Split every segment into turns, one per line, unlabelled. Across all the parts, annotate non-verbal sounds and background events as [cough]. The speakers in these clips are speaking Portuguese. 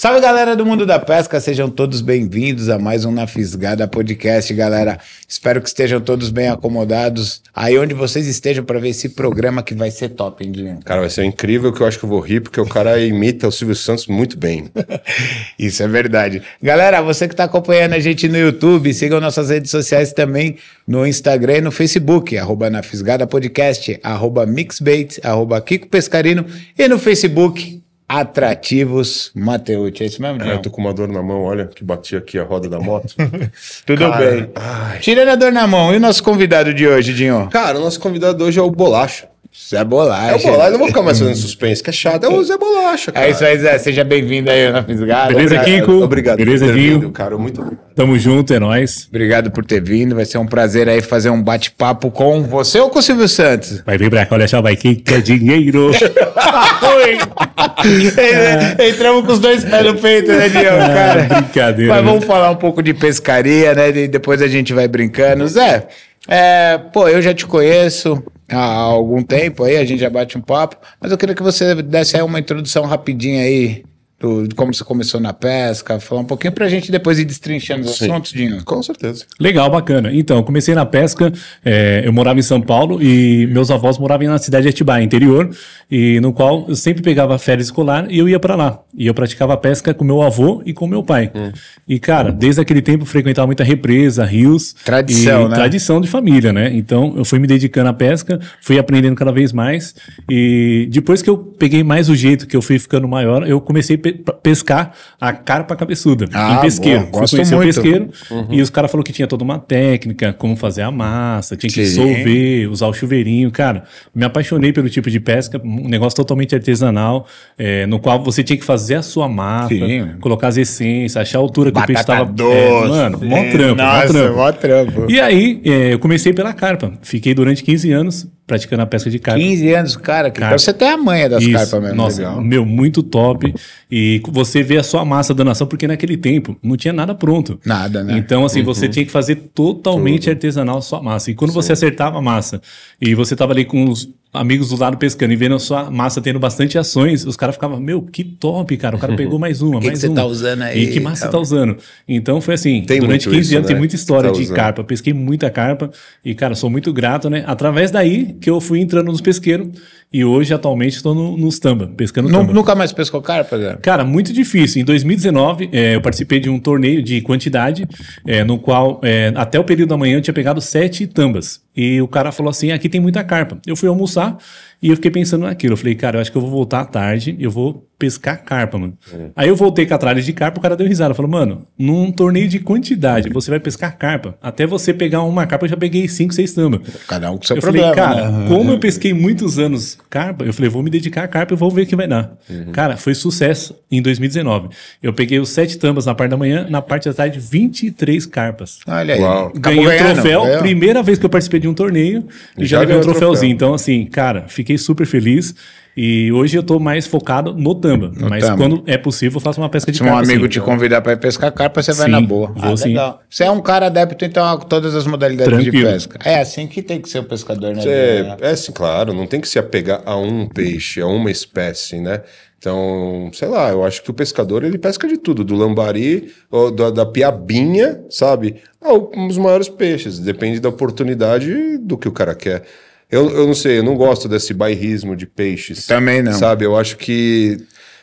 Salve galera do mundo da pesca, sejam todos bem-vindos a mais um Na Fisgada Podcast, galera. Espero que estejam todos bem acomodados aí onde vocês estejam para ver esse programa que vai ser top, hein, Guilherme? Cara, vai ser incrível que eu acho que eu vou rir porque o cara imita o Silvio Santos muito bem. [laughs] Isso é verdade. Galera, você que está acompanhando a gente no YouTube, sigam nossas redes sociais também no Instagram e no Facebook, arroba Na Fisgada Podcast, arroba Mixbait, arroba Kiko Pescarino e no Facebook, Atrativos Mateute. É isso mesmo, é, João? É, eu tô com uma dor na mão, olha, que bati aqui a roda da moto. [laughs] Tudo Cara, bem. Ai. Tirando a dor na mão, e o nosso convidado de hoje, Dinho? Cara, o nosso convidado hoje é o Bolacha. Zé Bolacha.
É o Bolacha, não vou ficar mais fazendo
suspense, que é chato. É o Zé Bolacha, cara. É isso aí, Zé. Seja bem-vindo aí na Fisgada. Beleza, Kiko? Obrigado Beleza, por Kiko? cara. Muito obrigado. Tamo junto, é nóis. Obrigado por ter vindo. Vai ser um prazer aí fazer um bate-papo com
você ou com o Silvio Santos? Vai vir pra cá, olha só, vai quem quer dinheiro. [laughs]
É. Entramos com os dois pés no peito, né, Diego, ah, cara?
Ah, brincadeira. Mas né? vamos
falar um pouco de pescaria, né? E depois a gente vai brincando. Zé, é, pô, eu já te conheço, há algum tempo aí, a gente já bate um papo, mas eu queria que você desse aí uma introdução rapidinha aí do, de como você começou na pesca, falar um pouquinho para a gente depois ir destrinchando os assuntos, Dinho. Com certeza.
Legal, bacana. Então, comecei na pesca, é, eu morava em São Paulo e meus avós moravam na cidade de Atibaia, interior, e no qual eu sempre pegava férias escolar e eu ia para lá. E eu praticava pesca com meu avô e com meu pai. Hum. E, cara, desde aquele tempo frequentava muita represa, rios. Tradição, e, né? Tradição de família, né? Então, eu fui me dedicando à pesca, fui aprendendo cada vez mais. E depois que eu peguei mais o jeito, que eu fui ficando maior, eu comecei a pescar a carpa cabeçuda. Ah, em pesqueiro. Boa, gosto muito. pesqueiro. Uhum. E os caras falaram que tinha toda uma técnica, como fazer a massa, tinha que dissolver, usar o chuveirinho. Cara, me apaixonei pelo tipo de pesca, um negócio totalmente artesanal, é, no qual você tinha que fazer a sua massa, Sim. colocar as essências, achar a altura que Batata o peixe estava. É, mano, mó trampo, Nossa, mó trampo. Mó trampo. E aí, é, eu comecei pela carpa. Fiquei durante 15 anos praticando a pesca de carpa. 15
anos, cara, que carpa. Então você tem a manha das Isso. carpas mesmo. Nossa, legal.
meu, muito top. E você vê a sua massa da nação, porque naquele tempo não tinha nada pronto. Nada, né? Então, assim, uhum. você tinha que fazer totalmente Tudo. artesanal a sua massa. E quando Sim. você acertava a massa e você tava ali com uns amigos do lado pescando e vendo a sua massa tendo bastante ações, os caras ficavam, meu, que top, cara. O cara [laughs] pegou mais uma, que mais que uma. que você tá usando aí? E que massa calma. você tá usando? Então foi assim, tem durante 15 isso, anos né? tem muita história tá de usando. carpa. Pesquei muita carpa e, cara, sou muito grato, né? Através daí que eu fui entrando nos pesqueiros e hoje, atualmente, estou no, nos tamba, pescando tamba. Nunca mais pescou carpa, cara? Cara, muito difícil. Em 2019, é, eu participei de um torneio de quantidade, é, no qual, é, até o período da manhã, eu tinha pegado sete tambas. E o cara falou assim, aqui tem muita carpa. Eu fui almoçar e eu fiquei pensando naquilo. Eu falei, cara, eu acho que eu vou voltar à tarde e eu vou pescar carpa, mano. É. Aí eu voltei com a tralha de carpa, o cara deu risada. Falou, mano, num torneio de quantidade, você vai pescar carpa. Até você pegar uma carpa, eu já peguei cinco, seis tambas. Cada um com seu eu problema. Eu falei, cara, né? como eu pesquei muitos anos carpa, eu falei, vou me dedicar a carpa e vou ver o que vai dar. Uhum. Cara, foi sucesso em 2019. Eu peguei os sete tambas na parte da manhã, na parte da tarde, 23 carpas. Olha aí. Uau. Ganhei o um troféu. Primeira vez que eu participei de um torneio, e já, levei ganhei um troféuzinho. Troféu. Então, assim, cara, fiquei fiquei super feliz. E hoje eu estou mais focado no tamba. No mas tamba. quando é possível, eu faço uma pesca de Se carpa. Se um amigo sim, te então. convidar para pescar carpa, você sim, vai na boa. Vou, ah, sim. Legal.
Você é um cara adepto, então, a todas as modalidades Tranquilo. de pesca. É assim que tem que ser o pescador, né? É,
é, assim claro. Não tem que se apegar a um peixe, a uma espécie, né? Então, sei lá, eu acho que o pescador ele pesca de tudo, do lambari, da, da piabinha, sabe? Ah, os maiores peixes, depende da oportunidade do que o cara quer. Eu, eu não sei, eu não gosto desse bairrismo de peixes. Também não. Sabe, eu acho que.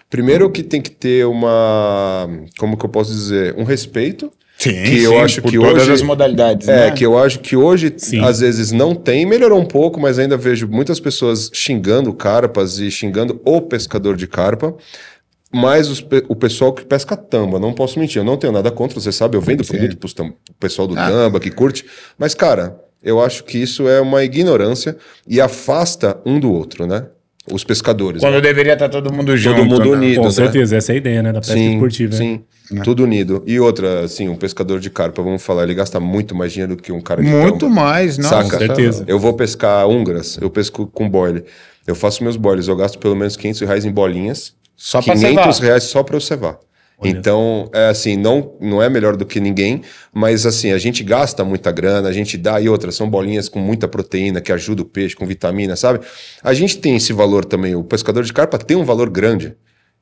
Primeiro que tem que ter uma. Como que eu posso dizer? Um respeito. Sim, que eu sim, acho que todas hoje, as modalidades. É, né? que eu acho que hoje, sim. às vezes, não tem, melhorou um pouco, mas ainda vejo muitas pessoas xingando carpas e xingando o pescador de carpa. Mas os, o pessoal que pesca tamba, não posso mentir, eu não tenho nada contra, você sabe, eu vendo produto pro pessoal do ah. tamba que curte. Mas, cara, eu acho que isso é uma ignorância e afasta um do outro, né? Os pescadores. Quando né?
deveria estar todo mundo
junto. Todo mundo né? unido. Com né? certeza, essa é a ideia, né? Da pesca sim, esportiva. Né? Sim. É. Tudo unido. E outra, assim, um pescador de carpa, vamos falar, ele gasta muito mais dinheiro do que um cara de Muito mais, não. Saca? Com certeza. Eu vou pescar húngaras, eu pesco com boile. Eu faço meus boiles, eu gasto pelo menos 500 reais em bolinhas.
Só 500
reais só para eu cevar. Então, é assim, não, não é melhor do que ninguém, mas assim, a gente gasta muita grana, a gente dá e outras, são bolinhas com muita proteína que ajuda o peixe, com vitamina, sabe? A gente tem esse valor também, o pescador de carpa tem um valor grande.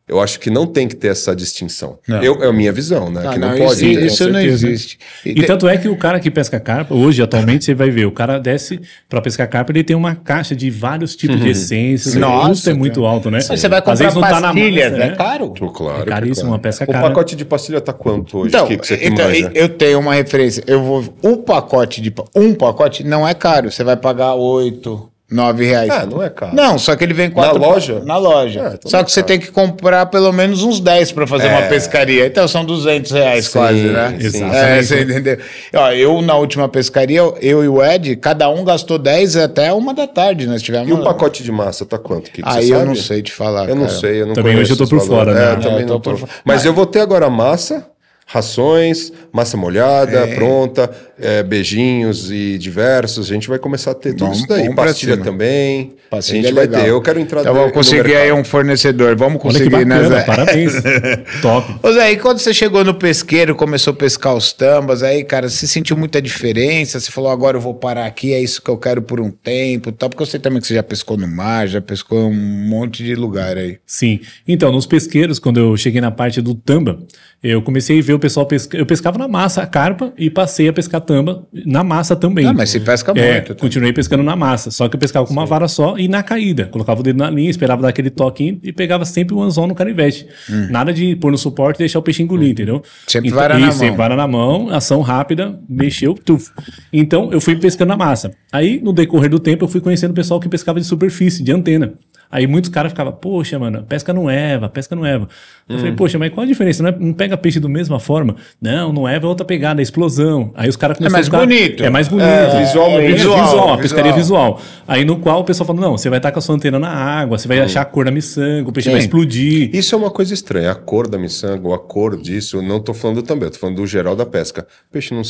Eu acho que não tem que ter essa distinção. Eu, é a minha visão, né? Tá, que não, não pode. Isso, isso não existe. E, e tem... tanto
é que o cara que pesca carpa, hoje, atualmente, você vai ver, o cara desce para pescar carpa, ele tem uma caixa de vários tipos uhum. de essências. Nossa, o custo é muito alto, né? Você vai comprar tá pastilhas, tá massa, é né? é
caro? Tô claro. É, é caríssimo, é claro. uma pesca cara. O pacote de pastilha tá quanto hoje? Então, que que então eu
tenho uma referência. Eu vou... Um pacote de... Um pacote não é caro. Você vai pagar oito... 9 reais. Ah, não é caro. Não, só que ele vem quatro. Na loja? Na loja. Ah, só que é você tem que comprar pelo menos uns 10 para fazer é. uma pescaria. Então são 200 reais sim, quase, né? Sim. É, você entendeu? Ó, eu, na última pescaria, eu e o Ed, cada um gastou 10 até uma da tarde. Nós tivemos. E o um pacote de massa tá quanto? Que que Aí ah, eu sabe? não sei te falar. Eu cara. não sei. Eu não
também hoje eu tô por valores. fora, é, né? É, também eu tô, tô por fora. Mas, Mas eu vou ter agora massa rações, massa molhada, é. pronta, é, beijinhos e diversos. A gente vai começar a ter tudo vamos, isso daí. Pastilha também. Pastilha a gente é vai ter. Eu quero entrar então, vamos conseguir aí um
fornecedor. Vamos conseguir, né, bacana, né, Zé? Parabéns.
[laughs] Top.
Ô, Zé, e quando você chegou no pesqueiro, começou a pescar os tambas, aí, cara, você sentiu muita diferença? Você falou, agora eu vou parar aqui, é isso que eu quero por um
tempo tal? Porque eu sei também que você já pescou no mar, já pescou em um monte de lugar aí. Sim. Então, nos pesqueiros, quando eu cheguei na parte do tamba, eu comecei a ver ver o pessoal Eu pescava na massa a carpa e passei a pescar tamba na massa também. Ah, mas
você pesca é, muito.
Continuei pescando na massa, só que eu pescava com uma Sim. vara só e na caída. Colocava o dedo na linha, esperava dar aquele toquinho e pegava sempre o anzol no canivete. Hum. Nada de pôr no suporte e deixar o peixe engolir, hum. entendeu? Sempre então, vara na mão. Sempre vara na mão, ação rápida, mexeu, tuf. Então eu fui pescando na massa. Aí, no decorrer do tempo, eu fui conhecendo o pessoal que pescava de superfície, de antena. Aí muitos caras ficavam, poxa, mano, pesca não eva, pesca não eva. Eu falei, hum. poxa, mas qual a diferença? Não, é, não, pega peixe da mesma forma? Não, não eva é outra pegada, é explosão. Aí os caras é começaram é mais a ficar, bonito. É mais bonito. É, visualmente. É, visual, visual, a pescaria visual. Aí no qual o pessoal falou, não, você vai estar com a sua antena na água, você vai hum. achar a cor da miçanga, o peixe Sim. vai explodir.
Isso é uma coisa estranha, a cor da miçanga, a cor disso, não tô falando também, eu tô falando do geral da pesca. O peixe não,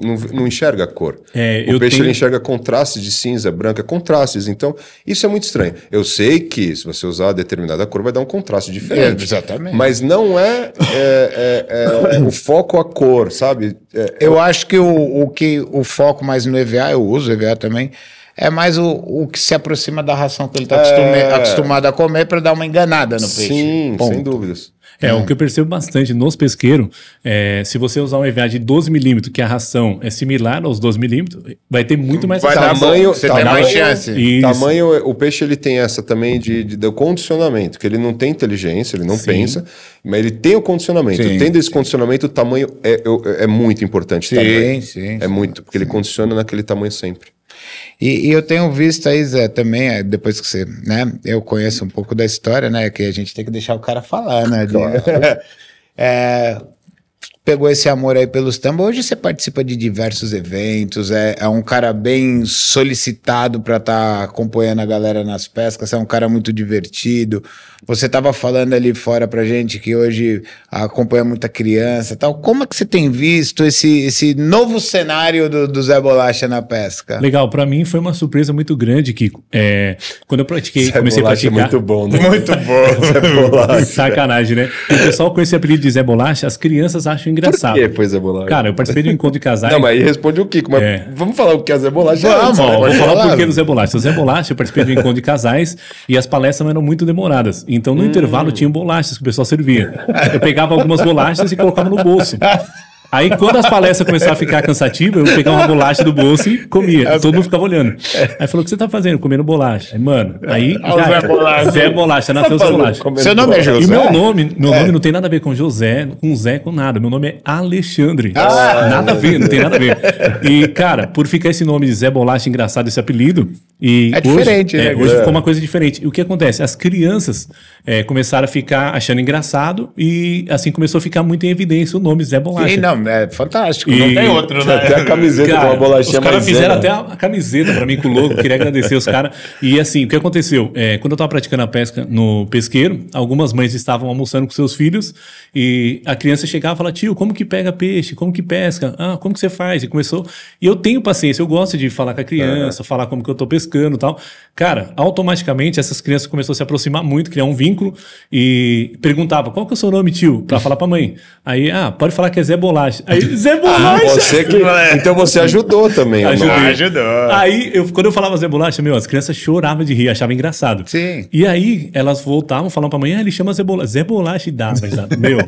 não, não enxerga a cor.
É, o peixe tenho... ele
enxerga contrastes de cinza, branca, contrastes. Então, isso é muito estranho. Eu sei que, se você usar determinada cor, vai dar um contraste diferente. É, exatamente. Mas não é, é, é, é o foco a cor, sabe?
É, eu acho que o, o, que o foco mais no EVA, eu uso EVA também, é mais o, o que se aproxima da ração que ele está é. acostumado a comer para dar uma enganada no peixe.
Sim, Ponto. sem dúvidas. É, é, o é. que eu percebo bastante nos pesqueiros, é, se você usar um EVA de 12 milímetros, que a ração é similar aos 12 milímetros, vai ter muito mais vai tamanho, Você tamanho, tem tá mais
chance. Isso. Tamanho, o peixe ele tem essa também de, de, de condicionamento, que ele não tem inteligência, ele não Sim. pensa, mas ele tem o condicionamento. Sim. Tendo esse condicionamento, o tamanho é, é, é muito importante. Sim, tamanho. sim. É sim, muito, porque ele condiciona naquele tamanho sempre.
E, e, eu tenho visto aí, Zé, também, é, depois que você, né, eu conheço um pouco da história, né, que a gente tem que deixar o cara falar, né? Claro. [laughs] é, pegou esse amor aí pelos tambores. Hoje você participa de diversos eventos, é, é um cara bem solicitado para estar tá acompanhando a galera nas pescas, é um cara muito divertido. Você estava falando ali fora para gente que hoje acompanha muita criança tal. Como é que você tem visto esse, esse novo cenário do, do Zé Bolacha na pesca?
Legal, para mim foi uma surpresa muito grande, Kiko. É, quando eu pratiquei, Zé comecei Bolacha a é praticar. É muito bom, né? Muito [laughs] bom, Zé Bolacha. Sacanagem, né? O pessoal com esse apelido de Zé Bolacha, as crianças acham engraçado. Por que foi Zé Bolacha? Cara, eu participei de um encontro de casais. Não, mas aí responde o Kiko, mas é.
vamos falar o que é Zé Bolacha. Vamos, vamos falar o porquê do Zé
Bolacha. O Zé Bolacha, eu participei de um encontro de casais e as palestras eram muito demoradas. Então no hum. intervalo tinha bolachas que o pessoal servia. Eu pegava algumas bolachas e colocava no bolso. Aí, quando as palestras começaram a ficar cansativas, eu pegava uma bolacha do bolso e comia. Todo mundo ficava olhando. Aí falou: o que você tá fazendo? Comendo bolacha. Mano, aí. É, já, Zé Bolacha. Zé Bolacha, tá Zé Bolacha. Seu nome é José. E meu nome, meu é. nome não tem nada a ver com José, com Zé, com nada. Meu nome é Alexandre. Ah, nada a ver, não tem nada a ver. E, cara, por ficar esse nome de Zé Bolacha engraçado, esse apelido, e é diferente, hoje, né? É, hoje é. ficou uma coisa diferente. E o que acontece? As crianças é, começaram a ficar achando engraçado e assim começou a ficar muito em evidência o nome Zé Bolacha. Sim, não, é fantástico. E... Não tem outro, né? Até a camiseta cara, com a bolachinha Os caras fizeram até a, camiseta para mim com o logo, queria agradecer os caras. E assim, o que aconteceu? É, quando eu tava praticando a pesca no pesqueiro, algumas mães estavam almoçando com seus filhos e a criança chegava e falava: tio, como que pega peixe? Como que pesca? Ah, como que você faz? E começou. E eu tenho paciência, eu gosto de falar com a criança, falar como que eu tô pescando pescando tal. Cara, automaticamente essas crianças começaram a se aproximar muito, criar um vínculo e perguntava qual que é o seu nome, tio, para falar para mãe. Aí, ah, pode falar que é Zé Bolacha. Aí, ah, Zé Bolacha. Ah, você que, é.
então você ajudou também. É? Ajudou.
Aí, eu, quando eu falava Zé Bolacha, meu, as crianças choravam de rir, achavam engraçado. Sim. E aí, elas voltavam, falavam para mãe, ah, ele chama Zé Bolacha. Zé Bolacha e dava, exato. Meu, [laughs]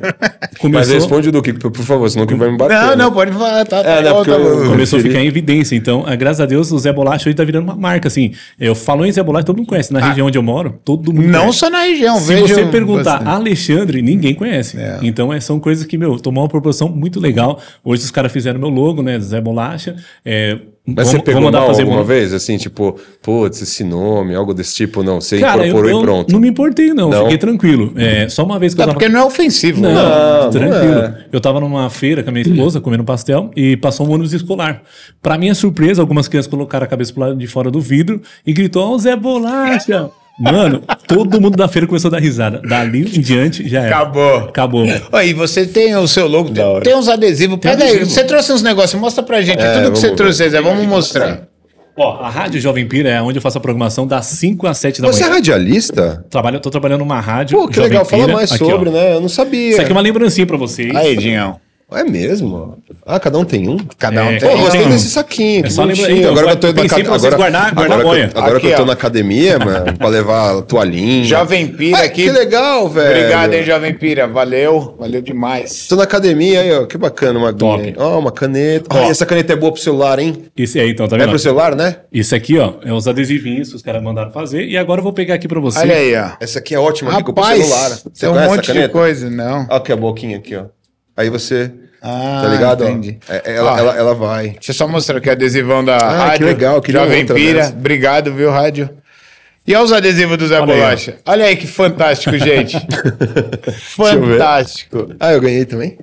começou... Mas responde
do que, por favor, senão que vai me bater. Não, né? não,
pode falar. Tá, tá, é, não, né, tá começou a ficar em evidência. Então, ah, graças a Deus, o Zé Bolacha hoje tá virando uma marca assim, eu falo em Zé Bolacha, todo mundo conhece. Na ah, região onde eu moro, todo mundo Não conhece. só na região, Se você perguntar bastante. Alexandre, ninguém conhece. É. Então, é, são coisas que, meu, tomou uma proporção muito legal. Hoje os caras fizeram meu logo, né, Zé Bolacha. É, mas vamos, você pegou mal fazer alguma um...
vez? Assim, tipo, putz, esse nome, algo desse tipo, não. Você Cara, incorporou eu, e pronto. Não me importei, não. não. Fiquei tranquilo. É,
só uma vez que não, eu tava... porque não é ofensivo. Não, né? não tranquilo. Não é. Eu tava numa feira com a minha esposa, comendo pastel, e passou um ônibus escolar. Pra minha surpresa, algumas crianças colocaram a cabeça de fora do vidro e gritou, ó, oh, Zé Bolacha! Mano, todo mundo da feira começou a dar risada. Dali em diante já era. Acabou. Acabou.
Ó, e você tem o seu
logo, Da tem, hora. tem uns adesivos. Pega aí, você
trouxe uns negócios, mostra pra gente. É, tudo que você trouxe, Zezé, vamos mostrar.
Ó, a Rádio Jovem Pira é onde eu faço a programação das 5 às 7 da Você é radialista? Trabalho, tô trabalhando numa rádio. Pô, que Jovem legal. Fala mais Aqui, ó. sobre,
né? Eu não sabia. Isso aqui é uma
lembrancinha pra vocês. Aí, Dinhão. É mesmo? Ah,
cada um tem um? Cada um é, tem um. Pô, gostei um. desse saquinho. É só lembrar. Então, agora que eu tô na academia. Agora, guardar, guardar agora, que, agora aqui, que eu tô ó. na academia, mano, pra levar toalhinha. Jovem Pira aqui. Que
legal, velho. Obrigado, hein, Jovem Pira. Valeu. Valeu demais.
Tô na academia aí, ó. Que bacana uma Top. Ó, oh, uma caneta. Ó. Oh. essa caneta é boa pro celular, hein? Isso aí, então, tá vendo? É pro celular, né?
Isso aqui, ó, é os adesivinhos que os caras mandaram fazer. E agora eu vou pegar aqui pra você. Olha aí, ó. Essa aqui é ótima, Rapaz, aqui pro celular. Você tem é um monte de coisa,
não. Ó, que a boquinha aqui, ó. Aí você. Tá ah, tá ligado? Entendi. É, é, ela, ah, ela,
ela vai. Deixa eu só mostrar aqui o adesivão da ah, rádio. Que legal, que Jovem outra, Pira. Mesmo. Obrigado, viu, rádio? E olha os adesivos do Zé Olha Bolacha. Aí. Olha aí que fantástico, gente. [laughs] fantástico. ah, eu ganhei também?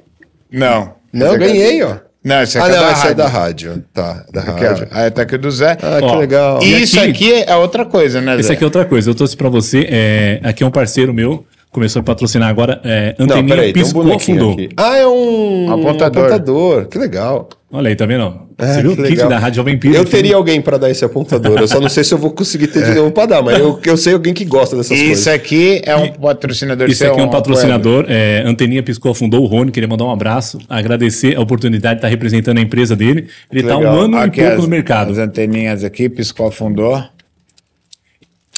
Não. Não, eu é ganhei, ó. Não, isso aqui ah, é, não, da rádio. é da rádio. Tá, da aqui, rádio. Ah tá aqui do Zé. Ah, ó, que legal. E, aqui, isso aqui é outra coisa, né, Zé? Isso aqui
é outra coisa. Eu trouxe pra você. É, aqui é um parceiro meu começou a patrocinar agora. É, Anteninha Não, peraí, piscou, tem um afundou. Aqui.
Ah, é um apontador. apontador. Que
legal. Olha aí, tá vendo? É, Você viu o kit legal. da Rádio Jovem Pan? Eu teria alguém para dar esse apontador. Eu só não sei se eu
vou conseguir ter de
é. novo para dar, mas eu,
eu sei alguém que gosta dessas isso coisas. Isso aqui é um patrocinador.
Isso aqui
é um, é um patrocinador. É, Anteninha Piscou afundou o Rony. Queria mandar um abraço, agradecer a oportunidade de estar representando a empresa dele. Ele está um ano aqui e pouco as, no
mercado. As anteninhas aqui, Piscou afundou.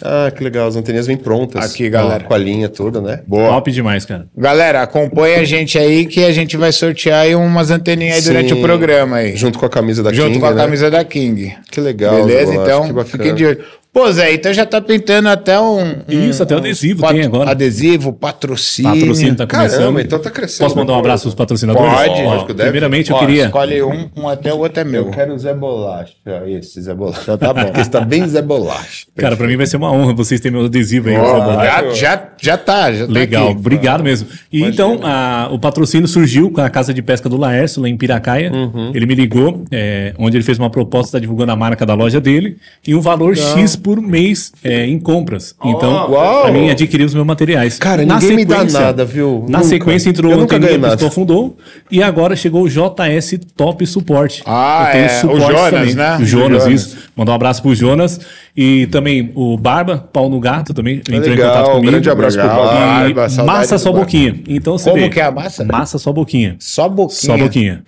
Ah, que legal, as anteninhas vêm prontas. Aqui, galera. Com a linha toda, né? Boa. Top
demais,
cara. Galera, acompanha a gente aí que a gente vai sortear aí umas anteninhas aí durante o programa aí.
Junto com a camisa da junto King. Junto com a né? camisa
da King. Que legal. Beleza? Então, fiquem de olho. Pô, Zé, então já tá pintando até um. um Isso, até um adesivo um tem agora. Adesivo, patrocínio. Patrocínio tá começando. Caramba, então tá crescendo. Posso mandar um abraço pros patrocinadores? Pode, Ó, lógico, deve. Primeiramente, eu queria. Escolhe um, um até o outro é meu. Eu quero o Zé Bolacha. Esse Zé Bolacha. Então tá bom. Esse tá bem Zé
Bolacha. [laughs] Cara, pra mim vai ser uma honra vocês terem meu adesivo aí. Oh, já, já, já tá. Já tá Legal, obrigado mesmo. E Imagina. então, a, o patrocínio surgiu com a Casa de Pesca do Laércio, lá em Piracaia. Uhum. Ele me ligou, é, onde ele fez uma proposta, tá divulgando a marca da loja dele e um valor Não. X por mês é, em compras. Então, Uau! pra mim, adquirir os meus materiais. Cara, na ninguém me dá nada, viu? Na Nunca. sequência entrou o nunca Pistol Fundou e agora chegou o JS Top Suporte. Ah, Eu tenho é, o Jonas, né? O Jonas, O Jonas. isso. Mandar um abraço pro Jonas. E também o Barba, pau no gato também, entrou Legal, em contato comigo. Um grande abraço Legal, pro Barba. E massa só boquinha. Então você Como vê, que é a massa? Né? Massa só boquinha. Só boquinha. Só boquinha.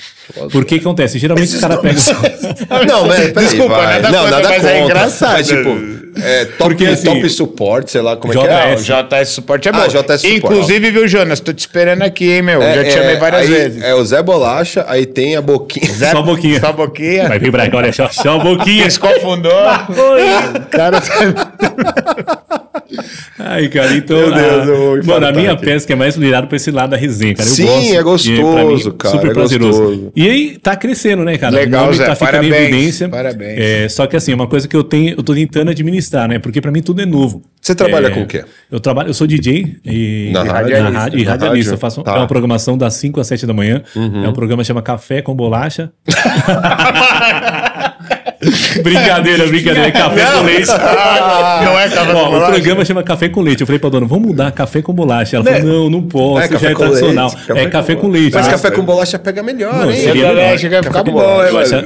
Por que acontece? Geralmente Esses os caras pegam. [laughs] não, [laughs] mas, peraí, desculpa, né? vai. nada, não, conta, nada mas é contra, é engraçado. Mas, tipo,
é, top, Porque, assim, top suporte, sei lá como JS. é que é. Não, JS suporte é ah, bom. Ah, JS suporte. Inclusive,
viu, Jonas? Tô te esperando aqui, hein, meu? É, Já te é, chamei várias aí, vezes.
É o Zé Bolacha, aí tem a Boquinha.
[laughs] Zé, só a Boquinha. Só a Boquinha. Vai vir pra cá, olha só. Só a Boquinha. Se [laughs] confundou.
Oi.
Cara... Tá-
[laughs] Ai, cara, então. Meu Deus, a, ah, eu mano, a minha aqui. pesca é mais virada pra esse lado da resenha, cara. Eu Sim, gosto, é gostoso, mim, cara. Super é prazeroso. Gostoso. E aí tá crescendo, né, cara? Legal, Zé. Tá ficando parabéns, em evidência. Parabéns. É, só que assim, é uma coisa que eu tenho, eu tô tentando administrar, né? Porque pra mim tudo é novo. Você trabalha é, com o quê? Eu trabalho, eu sou DJ e, na e, radialista, e radialista. Eu faço tá. é uma programação das 5 às 7 da manhã. Uhum. É um programa que chama Café com Bolacha. [laughs] [laughs] brincadeira, brincadeira. Café não. com leite. Ah, não é café com O programa chama Café com Leite. Eu falei pra dona, vamos mudar café com bolacha. Ela falou, né? não, não posso, é já é tradicional. Leite, é café com, com leite. Mas ah, café com
bolacha pega melhor, não, hein? Seria melhor. Chega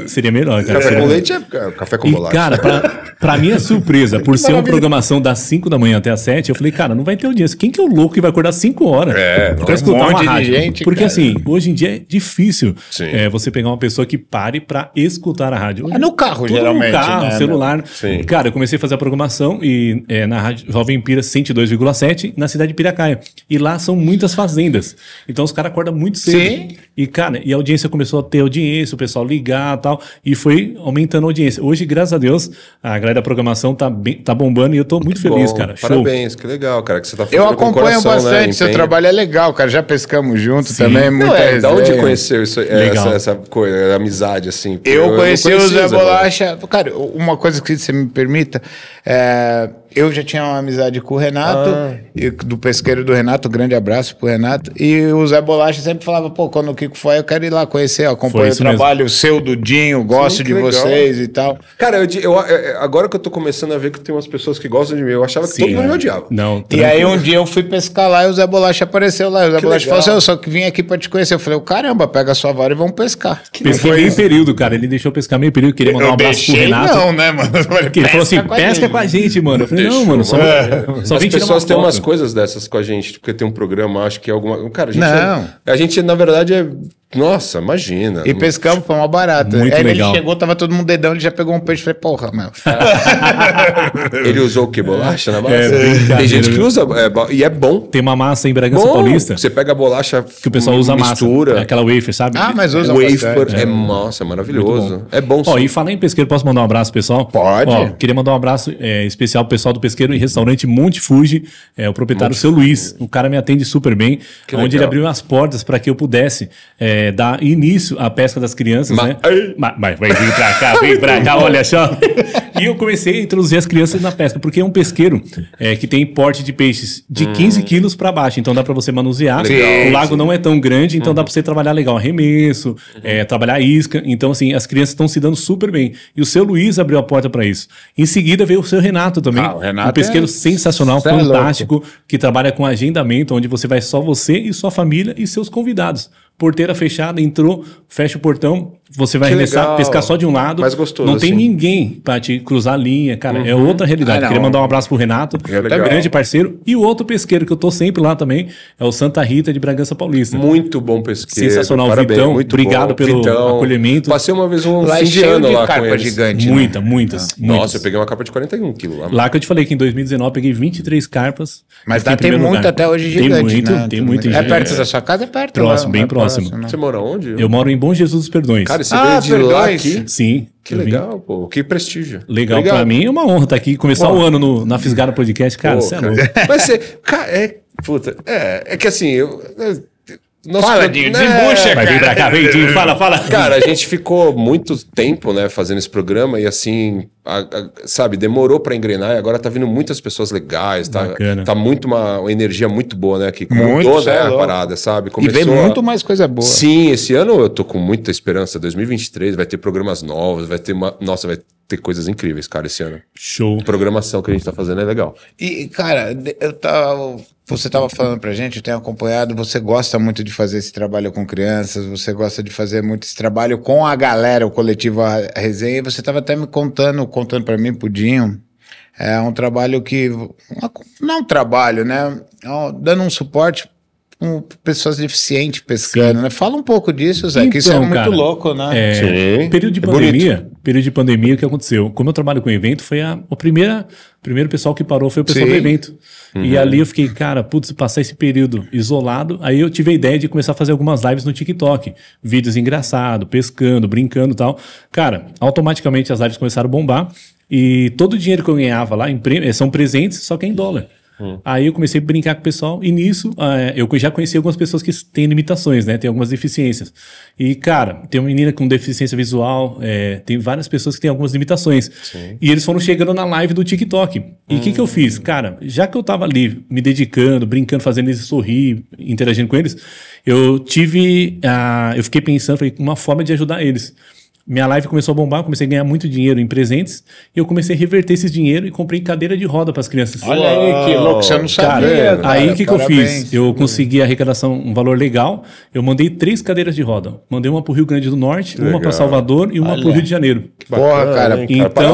Seria melhor. Cara. Café com leite é café com e, bolacha. Cara, pra, pra minha surpresa, por [laughs] ser uma programação das 5 da manhã até as 7, eu falei, cara, não vai ter audiência. Quem que é o louco que vai acordar 5 horas? É, pra escutar um uma rádio? Porque assim, hoje em dia é difícil é, você pegar uma pessoa que pare pra escutar a rádio. É no carro carro, tudo geralmente. No carro, né, né? celular. Sim. Cara, eu comecei a fazer a programação e é, na Rádio Jovem Pira 102,7, na cidade de Piracaia. E lá são muitas fazendas. Então os caras acordam muito cedo. Sim. E, cara, e a audiência começou a ter audiência, o pessoal ligar e tal. E foi aumentando a audiência. Hoje, graças a Deus, a galera da programação tá, bem, tá bombando e eu tô muito feliz, Bom, cara. Parabéns,
que legal, cara, que você tá fazendo Eu acompanho coração, né, bastante, né? seu trabalho
é legal, cara. Já pescamos junto Sim. também, é muito é, Da onde conheceu isso, é, essa, essa,
coisa, amizade, assim? Eu, eu conheci o Zé Bola
acha. Cara, uma coisa que você me permita. É, eu já tinha uma amizade com o Renato, ah. e do pesqueiro do Renato, grande abraço pro Renato. E o Zé Bolacha sempre falava, pô, quando o Kiko for, eu quero ir lá conhecer, acompanhar o trabalho
mesmo. seu, Dudinho, gosto Sim, de legal. vocês e tal. Cara, eu, eu, agora que eu tô começando a ver
que tem umas pessoas que gostam de mim, eu achava Sim, que todo mundo é. me odiava. Não, e aí um dia eu fui pescar lá e o Zé Bolacha apareceu lá. O Zé que Bolacha legal. falou assim, eu só que vim aqui pra te conhecer. Eu falei, caramba, pega a sua vara e vamos pescar. Que Pesquei
legal. meio período, cara. Ele deixou pescar meio período, queria mandar um abraço pro Renato. Não, né, mano? [laughs] Ele falou assim, pesca com a gente, mano. Eu falei, Fechou. Não, mano, só, é. só As pessoas têm umas
coisas dessas com a gente, porque tem um programa, acho que é alguma. Cara, a gente, é- não. É, a gente na verdade, é nossa, imagina. E pescamos,
foi uma barata. Muito Aí legal. ele chegou, tava todo mundo dedão, ele já pegou um peixe e falei, porra, meu.
[laughs] ele usou o que? Bolacha na massa? É, Tem gente que usa, é, e é bom. Tem uma massa em Bragança bom, Paulista. Você pega a bolacha, que o pessoal usa mistura. massa. É aquela wafer, sabe? Ah, mas usa Wafer, é, é, nossa, é maravilhoso. Bom. É bom sim. Ó, e falar em pesqueiro, posso mandar um abraço, pessoal? Pode. Ó, queria mandar um abraço é, especial pro pessoal do pesqueiro e restaurante Monte Fuji, é, o proprietário, Monte seu Luiz. O cara me atende super bem, que onde legal. ele abriu as portas para que eu pudesse. É, é, dá início à pesca das crianças, né? Mas, mas vir pra cá, vem pra cá, olha só. [laughs] e eu comecei a introduzir as crianças na pesca, porque é um pesqueiro é, que tem porte de peixes de hum. 15 quilos para baixo, então dá para você manusear. Legal. O lago não é tão grande, então hum. dá uhum. para você trabalhar legal arremesso, uhum. é, trabalhar isca. Então, assim, as crianças estão se dando super bem. E o seu Luiz abriu a porta para isso. Em seguida veio o seu Renato também, ah, Renato um é pesqueiro é sensacional, fantástico, que trabalha com agendamento, onde você vai só você e sua família e seus convidados porteira fechada, entrou, fecha o portão, você vai arremessar, pescar só de um lado. Mais gostoso. Não tem assim. ninguém pra te cruzar a linha, cara. É uhum. É outra realidade. Ah, Queria mandar um abraço pro Renato, é um grande parceiro. E o outro pesqueiro que eu tô sempre lá também é o Santa Rita de Bragança Paulista. Muito bom pesqueiro. Sensacional, Parabéns, Vitão. Muito obrigado bom. pelo Vitão.
acolhimento. Passei uma vez um lá é de lá carpa com eles. gigante. Né? Muita, né? muitas, ah. muitas, Nossa, eu peguei uma carpa de 41
quilos lá. Lá que eu te falei que em 2019 eu peguei 23 carpas. Mas dá tem muito até hoje gigante. Tem muito, né? tem muito. É perto da sua casa? É perto. Próximo, né? bem é próximo. Né? Você mora onde? Eu moro em Bom Jesus dos Perdões. Cara, ah, de perdões. lá aqui. Sim. Que legal, pô. Que prestígio. Legal, legal. para mim é uma honra estar tá aqui começar pô. o ano no, na Fisgada Podcast, cara. Pô, você é louco.
Mas você. Cara, é, puta, é, é que assim, eu, nosso fala, Dinho, desembucha, é, cara. vir pra cá, vem, Dinho, [laughs] fala, fala. Cara, a gente ficou muito tempo, né, fazendo esse programa e assim, a, a, sabe, demorou para engrenar e agora tá vindo muitas pessoas legais, tá, Bacana. tá muito uma, uma, energia muito boa, né, que muito, mudou, né, é a parada, sabe? Começou e vem muito a... mais coisa boa. Sim, esse ano eu tô com muita esperança, 2023 vai ter programas novos, vai ter uma, nossa, vai ter coisas incríveis, cara, esse ano. Show. A programação
que a gente tá fazendo é legal. E, cara, eu tava, você tava falando pra gente, eu tenho acompanhado, você gosta muito de fazer esse trabalho com crianças, você gosta de fazer muito esse trabalho com a galera, o coletivo a resenha, e você tava até me contando, contando para mim, Pudinho, é um trabalho que. Não é um trabalho, né? É dando um suporte um, pessoas deficientes pescando, Sim. né? Fala um pouco disso, Zé, então, que isso é então, muito louco, né? É, período de é pandemia,
bonito. período de pandemia, o que aconteceu? Como eu trabalho com evento, foi a, a primeira, o primeiro pessoal que parou foi o pessoal Sim. do evento. Uhum. E ali eu fiquei, cara, putz, passar esse período isolado, aí eu tive a ideia de começar a fazer algumas lives no TikTok, vídeos engraçados, pescando, brincando, tal. Cara, automaticamente as lives começaram a bombar e todo o dinheiro que eu ganhava lá, são presentes, só que é em dólar. Hum. Aí eu comecei a brincar com o pessoal e nisso ah, é, eu já conheci algumas pessoas que têm limitações, né? Tem algumas deficiências. E, cara, tem uma menina com deficiência visual, é, tem várias pessoas que têm algumas limitações. Sim. E eles foram chegando na live do TikTok. E o hum. que, que eu fiz? Hum. Cara, já que eu tava ali me dedicando, brincando, fazendo eles sorrir, interagindo com eles, eu tive. Ah, eu fiquei pensando, falei, uma forma de ajudar eles minha live começou a bombar, comecei a ganhar muito dinheiro em presentes, e eu comecei a reverter esse dinheiro e comprei cadeira de roda para as crianças. Olha aí que louco, você não sabia. Cara, cara, aí o que, que eu fiz? Eu consegui arrecadação, um valor legal, eu mandei três cadeiras de roda. Mandei uma para o Rio Grande do Norte, legal. uma para Salvador e uma para o Rio de Janeiro. Porra, cara. então,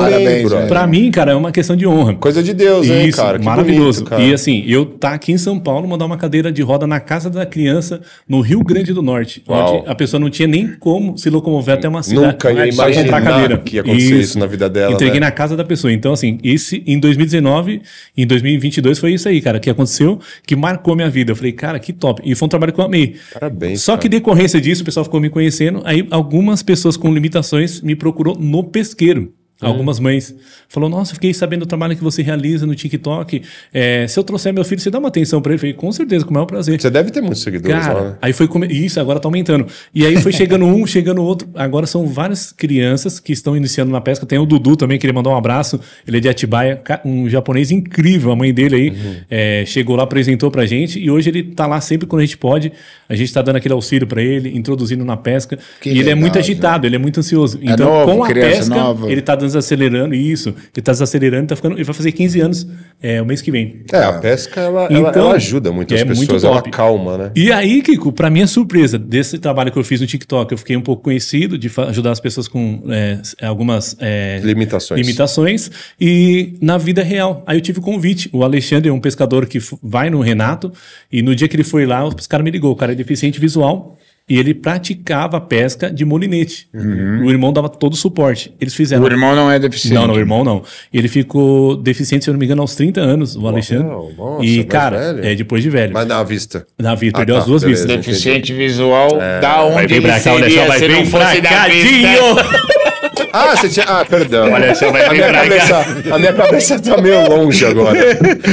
para mim, cara, é uma questão de honra. Coisa de Deus, Isso, cara? Que maravilhoso. Bonito, cara. E assim, eu tá aqui em São Paulo, mandar uma cadeira de roda na casa da criança no Rio Grande do Norte, Uau. onde a pessoa não tinha nem como se locomover até uma cidade boca é e imaginar que ia acontecer isso. isso. na vida dela. Entreguei né? na casa da pessoa. Então, assim, esse em 2019, em 2022 foi isso aí, cara, que aconteceu, que marcou minha vida. Eu falei, cara, que top. E foi um trabalho que eu amei.
Parabéns. Só cara. que
decorrência disso, o pessoal ficou me conhecendo. Aí algumas pessoas com limitações me procurou no pesqueiro. É. Algumas mães falou: Nossa, fiquei sabendo do trabalho que você realiza no TikTok. É, se eu trouxer meu filho, você dá uma atenção para ele? falei, com certeza, com o maior prazer. Você deve ter muitos seguidores Cara, lá, né? Aí foi come... Isso, agora tá aumentando. E aí foi chegando um, [laughs] chegando outro. Agora são várias crianças que estão iniciando na pesca. Tem o Dudu também, queria mandar um abraço. Ele é de Atibaia, um japonês incrível. A mãe dele aí uhum. é, chegou lá, apresentou pra gente. E hoje ele tá lá sempre quando a gente pode. A gente tá dando aquele auxílio para ele, introduzindo na pesca. Que e legal, ele é muito agitado, ele é muito ansioso. É então, novo, com a pesca, nova. ele tá dando desacelerando isso, que está desacelerando, tá ficando, ele vai fazer 15 anos é, o mês que vem. É, a pesca ela, então, ela, ela então, ajuda muito é as é pessoas, muito ela calma, né? E aí, Kiko, para minha surpresa, desse trabalho que eu fiz no TikTok, eu fiquei um pouco conhecido de ajudar as pessoas com é, algumas é, limitações. limitações e na vida real. Aí eu tive o um convite, o Alexandre é um pescador que vai no Renato e no dia que ele foi lá, os caras me ligou, o cara é deficiente visual e ele praticava pesca de molinete. Uhum. O irmão dava todo o suporte. Eles fizeram. O irmão não é deficiente. Não, não, o irmão não. Ele ficou deficiente, se eu não me engano, aos 30 anos, o Alexandre. nossa, e, cara, velho. é depois de velho. Mas na vista. Na vista, ah, perdeu tá, as duas beleza, vistas. Deficiente visual, é. da onde vai vir ele pra cá, seria, Alexandre, vai se vir não fosse da
vista. ah, você tinha. Ah, perdão. Olha, só vai a, minha cabeça, a minha cabeça tá
meio longe agora.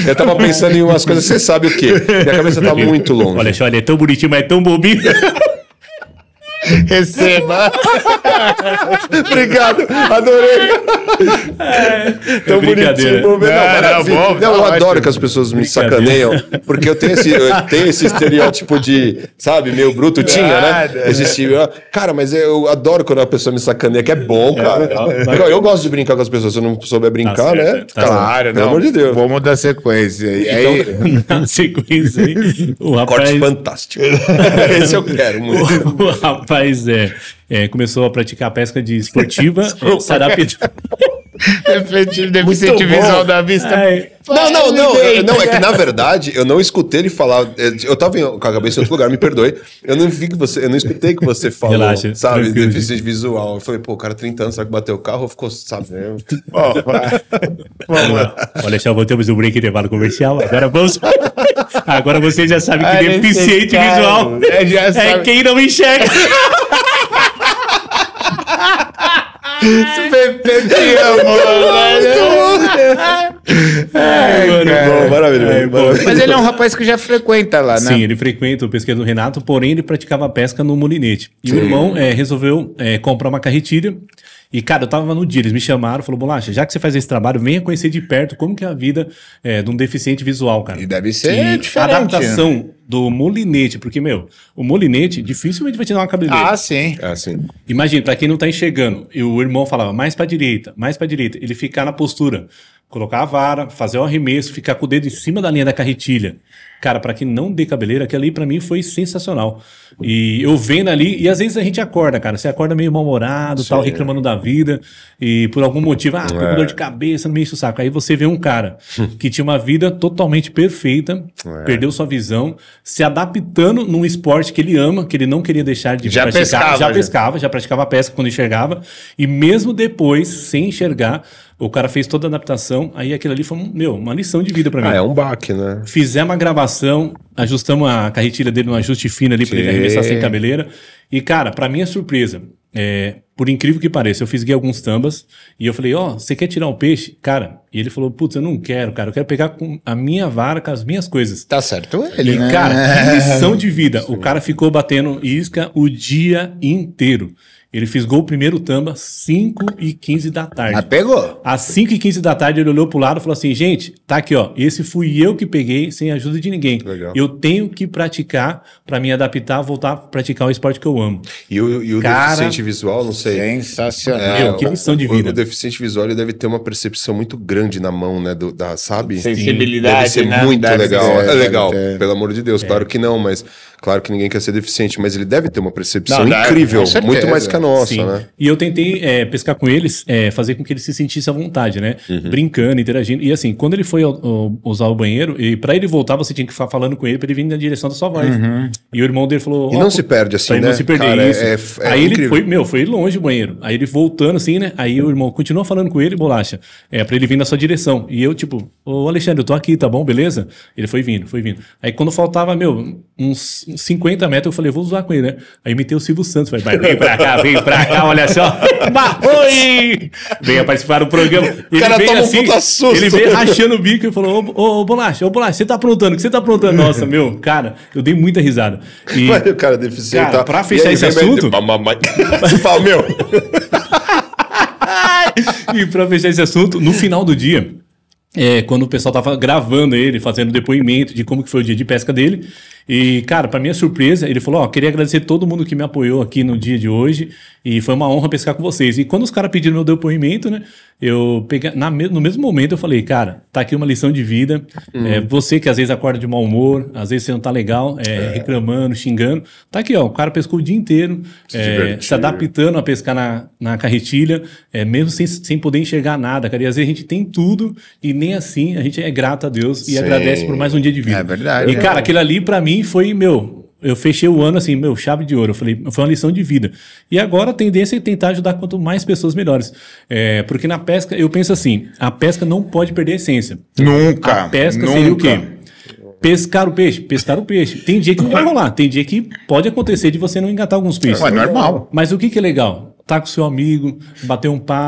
Eu tava pensando em umas coisas, você sabe o quê? Minha cabeça tá muito longe. Olha só, ele é tão bonitinho, mas é tão bobinho.
Receba. Obrigado, adorei.
É, Tão bonitinho. Não, não, bom, não, eu adoro
ótimo. que as pessoas me sacaneiam, porque eu tenho esse, eu tenho esse estereótipo de, sabe, meio bruto, tinha, né? Existia. Cara, mas eu adoro quando a pessoa me sacaneia, que é bom, é, cara. Eu, eu gosto de brincar com as pessoas, se eu não souber tá brincar, tá né? Tá claro, pelo né? amor de
Deus. Vamos dar sequência. Então, aí... na [laughs] sequência, o rapaz... Corte fantástico. [laughs] esse eu quero muito.
[laughs] o rapaz faz, é, é, começou a praticar pesca de esportiva, [laughs] se Deficiente, visual da vista. É. Não, não, não, não. É que na
verdade eu não escutei ele falar. Eh, eu tava com a cabeça em outro lugar, me perdoe. Eu não vi que você. Eu não escutei que você falou, Relaxa, sabe? Deficiente visual. Eu falei, pô, o cara 30 anos, será que bateu o carro? Ficou sabendo. Bom,
[laughs] vamos lá. Olha só, voltamos do break intervalo comercial. Agora vamos. [laughs] Agora você já sabe que deficiente visual é, é quem não enxerga. [laughs] Pepe, eu te amo. [laughs] [laughs] Ai,
maravilhoso, Mas ele é um
rapaz que já frequenta lá, né? Sim,
ele frequenta o pesqueiro do Renato, porém ele praticava pesca no molinete. E Sim. o irmão é, resolveu é, comprar uma carretilha e, cara, eu tava no dia, eles me chamaram, falou, Bolacha, já que você faz esse trabalho, venha conhecer de perto como que é a vida é, de um deficiente visual, cara. E deve ser e diferente. A né? adaptação né? do molinete, porque, meu, o molinete dificilmente vai te dar uma cabeleira. Ah, sim. Ah, sim. Imagina, pra quem não tá enxergando, e o irmão falava, mais pra direita, mais pra direita, ele ficar na postura, colocar a vara, fazer o arremesso, ficar com o dedo em cima da linha da carretilha. Cara, para quem não dê cabeleira, aquela ali para mim foi sensacional. E eu vendo ali, e às vezes a gente acorda, cara. Você acorda meio mal-humorado, tal, reclamando da vida, e por algum motivo, ah, tô é. com dor é. de cabeça, não me enche o saco. Aí você vê um cara [laughs] que tinha uma vida totalmente perfeita, é. perdeu sua visão, se adaptando num esporte que ele ama, que ele não queria deixar de já praticar. Pescava, já, já pescava, já praticava pesca quando enxergava, e mesmo depois, sem enxergar, o cara fez toda a adaptação, aí aquilo ali foi, meu, uma lição de vida para mim. Ah, é um
baque, né?
Fizemos a gravação, ajustamos a carretilha dele no ajuste fino ali pra ele arremessar sem cabeleira. E, cara, para minha surpresa, é, por incrível que pareça, eu fiz alguns tambas e eu falei, ó, oh, você quer tirar o peixe? Cara, e ele falou, putz, eu não quero, cara, eu quero pegar com a minha vara, com as minhas coisas. Tá certo é ele, e, né? cara, que lição de [laughs] vida. O cara ficou batendo isca o dia inteiro. Ele fez gol primeiro Tamba, 5 e 15 da tarde. Ah, pegou? Às 5 e 15 da tarde, ele olhou pro lado e falou assim: gente, tá aqui, ó. Esse fui eu que peguei sem ajuda de ninguém. Legal. Eu tenho que praticar para me adaptar, voltar a praticar o esporte que eu amo. E o, e o Cara, deficiente
visual, não sei.
Sensacional.
É, Meu, que
lição de vida. O, o, deficiente visual ele deve ter uma percepção muito grande na mão, né? Do, da, sabe? Sensibilidade. Deve ser né? muito legal. É, legal, pelo amor de Deus. É. Claro que não, mas Claro que ninguém quer ser deficiente, mas ele deve ter uma percepção não, incrível, não, muito mais que a nossa, Sim. né?
E eu tentei é, pescar com eles, é, fazer com que eles se sentissem à vontade, né? Uhum. Brincando, interagindo. E assim, quando ele foi ao, ao, usar o banheiro, e para ele voltar, você tinha que ficar falando com ele para ele vir na direção da sua voz. Uhum. E o irmão dele falou... E não se perde assim, né? não se perder Cara, isso. É, é Aí incrível. ele foi, meu, foi longe o banheiro. Aí ele voltando assim, né? Aí o irmão continua falando com ele, bolacha, é, para ele vir na sua direção. E eu, tipo, ô Alexandre, eu tô aqui, tá bom? Beleza? Ele foi vindo, foi vindo. Aí quando faltava, meu, uns 50 metros, eu falei, vou zoar com ele, né? Aí imitei o Silvio Santos, falei, vem pra cá, vem pra cá, olha só. [laughs] Oi! Venha participar do programa. Ele o cara veio toma assim, um puta susto. Ele veio rachando o bico e falou, ô, ô, ô Bolacha, ô Bolacha, você tá aprontando, o que você tá aprontando? Nossa, [laughs] meu, cara, eu dei muita risada. E, o cara é deficiente. Cara, tá... pra fechar aí, esse assunto... [laughs] Você fala, meu... e pra fechar esse assunto, no final do dia... É, quando o pessoal tava gravando ele, fazendo depoimento de como que foi o dia de pesca dele, e, cara, para minha surpresa, ele falou: Ó, oh, queria agradecer todo mundo que me apoiou aqui no dia de hoje. E foi uma honra pescar com vocês. E quando os caras pediram meu depoimento, né? Eu peguei. Na, no mesmo momento eu falei, cara, tá aqui uma lição de vida. Hum. É, você que às vezes acorda de mau humor, às vezes você não tá legal, é, é. reclamando, xingando. Tá aqui, ó. O cara pescou o dia inteiro, se, é, se adaptando a pescar na, na carretilha, é, mesmo sem, sem poder enxergar nada, cara. E às vezes a gente tem tudo e nem assim a gente é grato a Deus e Sim. agradece por mais um dia de vida. É verdade. E, cara, aquilo ali, para mim, mim foi, meu, eu fechei o ano assim, meu, chave de ouro. Eu falei, foi uma lição de vida. E agora a tendência é tentar ajudar quanto mais pessoas melhores. É, porque na pesca, eu penso assim, a pesca não pode perder a essência. Nunca. A pesca nunca. seria o quê? Pescar o peixe, pescar o peixe. Tem dia que não vai rolar, tem dia que pode acontecer de você não engatar alguns peixes. É normal. Mas o que, que é legal? tá com seu amigo, bater um papo.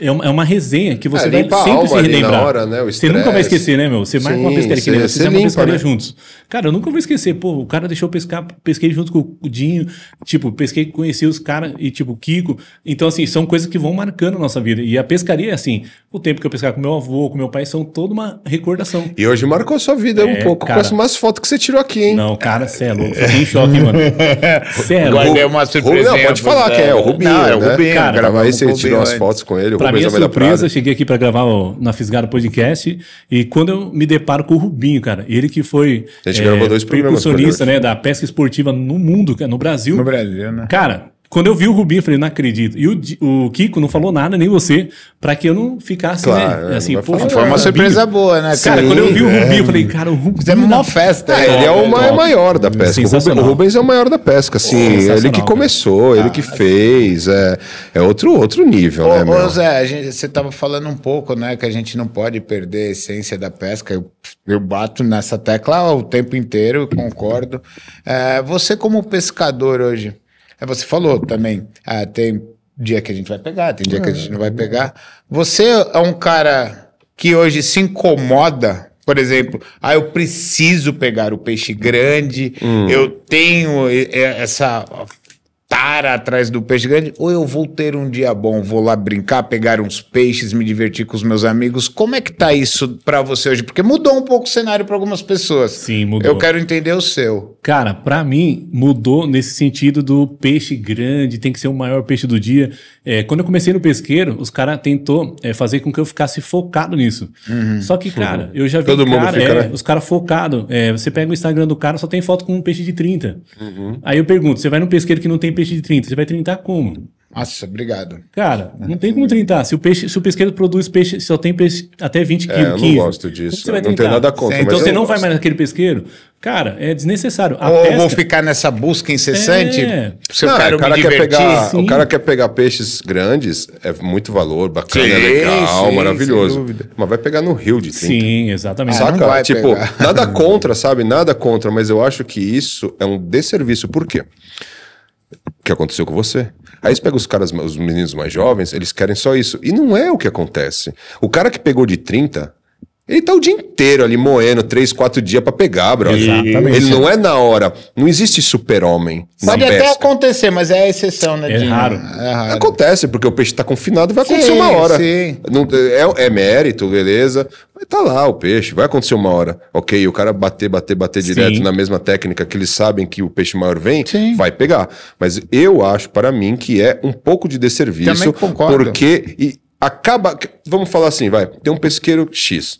É uma, é uma resenha que você é, vai sempre se relembrar. Hora, né? Você nunca vai esquecer, né, meu? Você Sim, marca uma pescaria que nem você, você limpa, uma né? pescaria né? juntos. Cara, eu nunca vou esquecer. Pô, o cara deixou eu pescar, pesquei junto com o Dinho. Tipo, pesquei, conheci os caras e, tipo, o Kiko. Então, assim, são coisas que vão marcando a nossa vida. E a pescaria é assim. O tempo que eu pescar com meu avô, com meu pai, são toda uma recordação.
E hoje marcou sua vida é, um pouco cara, com as mais fotos que você tirou aqui, hein? Não, cara,
você é louco. Fiquei em choque, mano. [laughs] Cê é louco. Não, pode falar que é o Rubinho ah, é o né? Rubinho. Cara, gravar isso, ele tirou umas fotos com ele. Pra minha é surpresa,
cheguei aqui para gravar o, na Fisgada Podcast e quando eu me deparo com o Rubinho, cara, ele que foi a gente é, gravou dois né, da pesca esportiva no mundo, é no Brasil. No Brasil, né? Cara, quando eu vi o Rubinho, eu falei, não acredito. E o, o Kiko não falou nada, nem você, para que eu não ficasse, né? claro, né? Assim, pô, foi uma surpresa boa, né? Cara, Sim, quando eu vi o é. Rubinho, eu falei, cara, o Rubinho. Fizemos uma festa. É, ele é o é maior da
pesca. O Rubens é o maior da pesca, assim. Oh, ele que começou, cara. ele que fez. É, é outro, outro nível, ô, né, meu? Ô,
Zé, gente, você tava falando um pouco, né, que a gente não pode perder a essência da pesca. Eu, eu bato nessa tecla o tempo inteiro, concordo. É, você, como pescador hoje, é, você falou também, ah, tem dia que a gente vai pegar, tem dia que a gente não vai pegar. Você é um cara que hoje se incomoda, por exemplo, ah, eu preciso pegar o peixe grande, hum. eu tenho essa tara atrás do peixe grande, ou eu vou ter um dia bom, vou lá brincar, pegar uns peixes, me divertir com os meus amigos. Como é que tá isso para você hoje? Porque mudou um pouco o cenário para algumas pessoas. Sim, mudou. Eu quero entender o seu.
Cara, para mim mudou nesse sentido do peixe grande, tem que ser o maior peixe do dia. É, quando eu comecei no pesqueiro, os caras tentou é, fazer com que eu ficasse focado nisso. Uhum. Só que, uhum. cara, eu já vi Todo cara, mundo fica, é, né? os caras focados. É, você pega o Instagram do cara, só tem foto com um peixe de 30. Uhum. Aí eu pergunto, você vai num pesqueiro que não tem peixe peixe de 30? Você vai trinta como? Nossa, obrigado. Cara, não tem como trintar. Se o, peixe, se o pesqueiro produz peixe, só tem peixe até 20 quilos. É, eu não 15, gosto disso. Você vai não tem nada contra. então você não gosto. vai mais naquele pesqueiro? Cara, é desnecessário. A Ou pesca... vou ficar nessa busca incessante? É. Se não, quero é o cara me quer pegar, sim. O cara
quer pegar peixes grandes, é muito valor, bacana, sim, legal, sim, maravilhoso. Mas vai pegar no rio de 30. Sim, exatamente. Ah, Saca? tipo, pegar. nada [laughs] contra, sabe? Nada contra, mas eu acho que isso é um desserviço. Por quê? Porque que aconteceu com você. Aí você pega os caras, os meninos mais jovens, eles querem só isso. E não é o que acontece. O cara que pegou de 30, ele tá o dia inteiro ali moendo, três, quatro dias para pegar, brother. Exatamente. Ele não é na hora. Não existe super-homem. Pode até
acontecer, mas é a exceção, né? É raro. é raro.
Acontece, porque o peixe tá confinado, vai acontecer sim, uma hora. Sim. é, é mérito, beleza. Mas tá lá o peixe, vai acontecer uma hora. Ok, o cara bater, bater, bater sim. direto na mesma técnica que eles sabem que o peixe maior vem, sim. vai pegar. Mas eu acho, para mim, que é um pouco de desserviço. Também concordo. Porque. E, acaba. Vamos falar assim, vai. Tem um pesqueiro X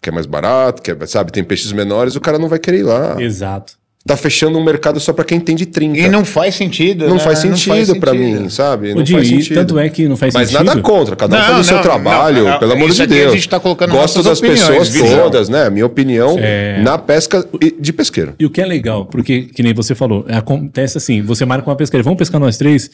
que é mais barato, que é, sabe, tem peixes menores, o cara não vai querer ir lá. Exato. Tá fechando um mercado só para quem tem de 30. E não faz sentido. Não né? faz sentido para mim, sabe? Não Di, faz sentido. Tanto é que não faz Mas sentido. Mas nada contra, cada um não, faz não, o seu trabalho, não, pelo é amor de Deus. A gente tá colocando Gosto das opiniões, pessoas visão. todas, né? Minha opinião é... na pesca de pesqueiro.
E o que é legal, porque, que nem você falou, acontece assim: você marca uma pescaria, vamos pescar nós três.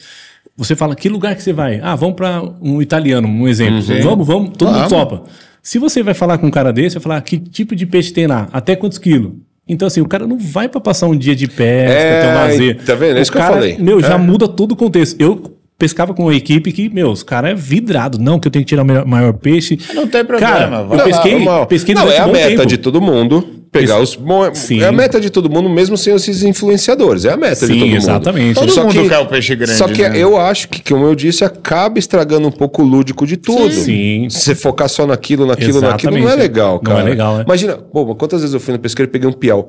Você fala, que lugar que você vai? Ah, vamos para um italiano, um exemplo. Uhum. Vamos, vamos, todo vamos. mundo topa. Se você vai falar com um cara desse, vai falar ah, que tipo de peixe tem lá, até quantos quilos. Então, assim, o cara não vai para passar um dia de pesca, é, ter um lazer. Tá vendo? É isso cara, que eu falei. Meu, é. já muda todo o contexto. Eu pescava com uma equipe que, meu, os caras é vidrado. Não, que eu tenho que tirar o maior, peixe. Não tem problema. Cara, eu pesquei, pesquei Não, é a meta tempo. de todo
mundo pegar os. Sim. É a meta de todo mundo, mesmo sem esses influenciadores. É a meta Sim, de todo mundo. Exatamente. Todo só mundo que, quer o peixe grande. Só que né? eu acho que, como eu disse, acaba estragando um pouco o lúdico de tudo. Sim. Se focar só naquilo, naquilo, exatamente. naquilo, não é legal, cara. Não é legal, né? Imagina, pô, quantas vezes eu fui na pesqueira e peguei um piau.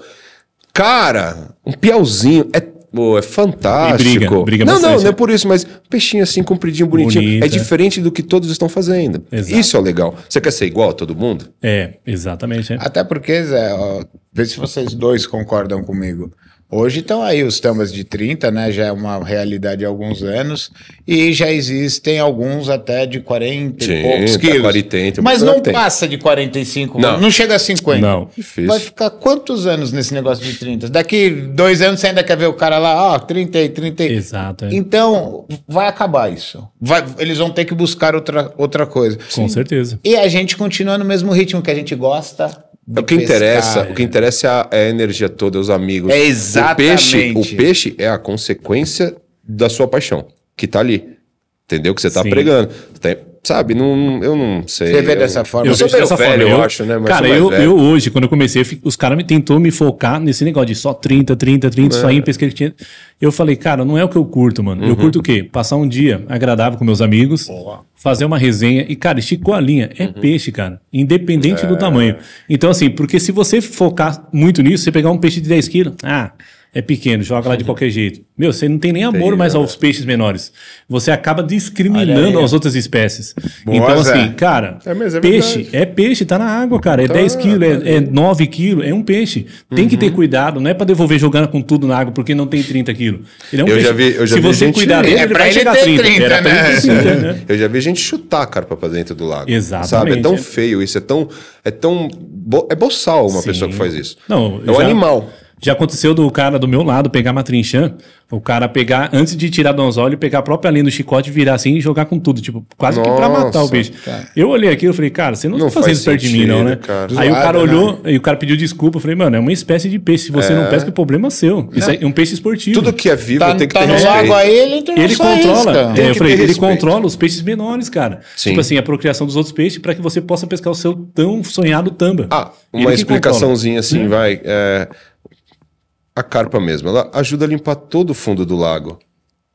Cara, um piauzinho é Pô, é fantástico. E briga, briga não, bastante, não, não é né? por isso, mas peixinho
assim, compridinho, bonitinho. É Bonita. É diferente
do que todos estão fazendo. Exato. Isso é legal. Você quer ser igual a todo
mundo?
É, exatamente. É.
Até porque, Zé, ó, vê se vocês dois concordam comigo. Hoje estão aí os tambas de 30, né? Já é uma realidade há alguns anos. E já existem alguns até de 40 Sim, e poucos tá quilos. 40, mas não tem. passa de 45, né? não. não chega a 50. Não, difícil. Vai ficar quantos anos nesse negócio de 30? Daqui dois anos você ainda quer ver o cara lá, ó, oh, 30 e 30. Exato. É. Então, vai acabar isso. Vai, eles vão ter que buscar outra, outra coisa. Com Sim. certeza. E a gente continua no mesmo ritmo que a gente gosta o que é. interessa, é. o
que interessa é a, energia toda, os amigos. É exatamente. O peixe, o peixe é a consequência da sua paixão, que tá ali. Entendeu? Que você tá Sim. pregando. Sabe, não, eu não sei. Você vê eu, dessa forma. Eu, eu sou meio velho, forma. eu, acho, né? Mas cara, eu, eu
hoje, quando eu comecei, os caras me tentou me focar nesse negócio de só 30, 30, 30, é. só em pesquisa que tinha. Eu falei, cara, não é o que eu curto, mano. Uhum. Eu curto o quê? Passar um dia agradável com meus amigos, Boa. fazer uma resenha. E, cara, esticou a linha. É uhum. peixe, cara. Independente é. do tamanho. Então, assim, porque se você focar muito nisso, você pegar um peixe de 10 quilos, ah é pequeno, joga lá de qualquer jeito. Meu, você não tem nem amor mais né? aos peixes menores. Você acaba discriminando as outras espécies. Boa, então, assim, cara, é é peixe verdade. é peixe, tá na água, cara. É tá, 10 quilos, é, é 9 quilos, é um peixe. Tem que ter uhum. cuidado, não é para devolver jogando com tudo na água porque não tem 30 quilos. Ele é um eu peixe. Já vi, eu já Se vi você gente... cuidar dele, é ele vai ele chegar a 30. 30 né? 30, né?
Eu já vi gente chutar carpa pra dentro do lago. Exatamente. Sabe? É tão feio isso, é tão. É tão. Bo... É boçal uma Sim. pessoa que faz isso. Não, é um já... animal.
Já aconteceu do cara do meu lado pegar uma trinchã, o cara pegar, antes de tirar do anzol, ele pegar a própria linha do chicote, virar assim e jogar com tudo, tipo, quase Nossa, que pra matar o bicho. Cara. Eu olhei aquilo e falei, cara, você não, não tá fazendo perto de mim, não, né? Cara. Aí Zoada, o cara né? olhou né? e o cara pediu desculpa. Eu falei, mano, é uma espécie de peixe. Se você é. não pesca, o problema é seu. Isso é um peixe esportivo. Tudo que é vivo tá, tem que tá ter no respeito. lago aí, ele então é Ele controla. Isso, é, eu falei, ele respeito. controla os peixes menores, cara. Sim. Tipo assim, a procriação dos outros peixes para que você possa pescar o seu tão sonhado tamba. Ah, uma explicaçãozinha
assim, vai. É a carpa mesmo, ela ajuda a limpar todo o fundo do lago.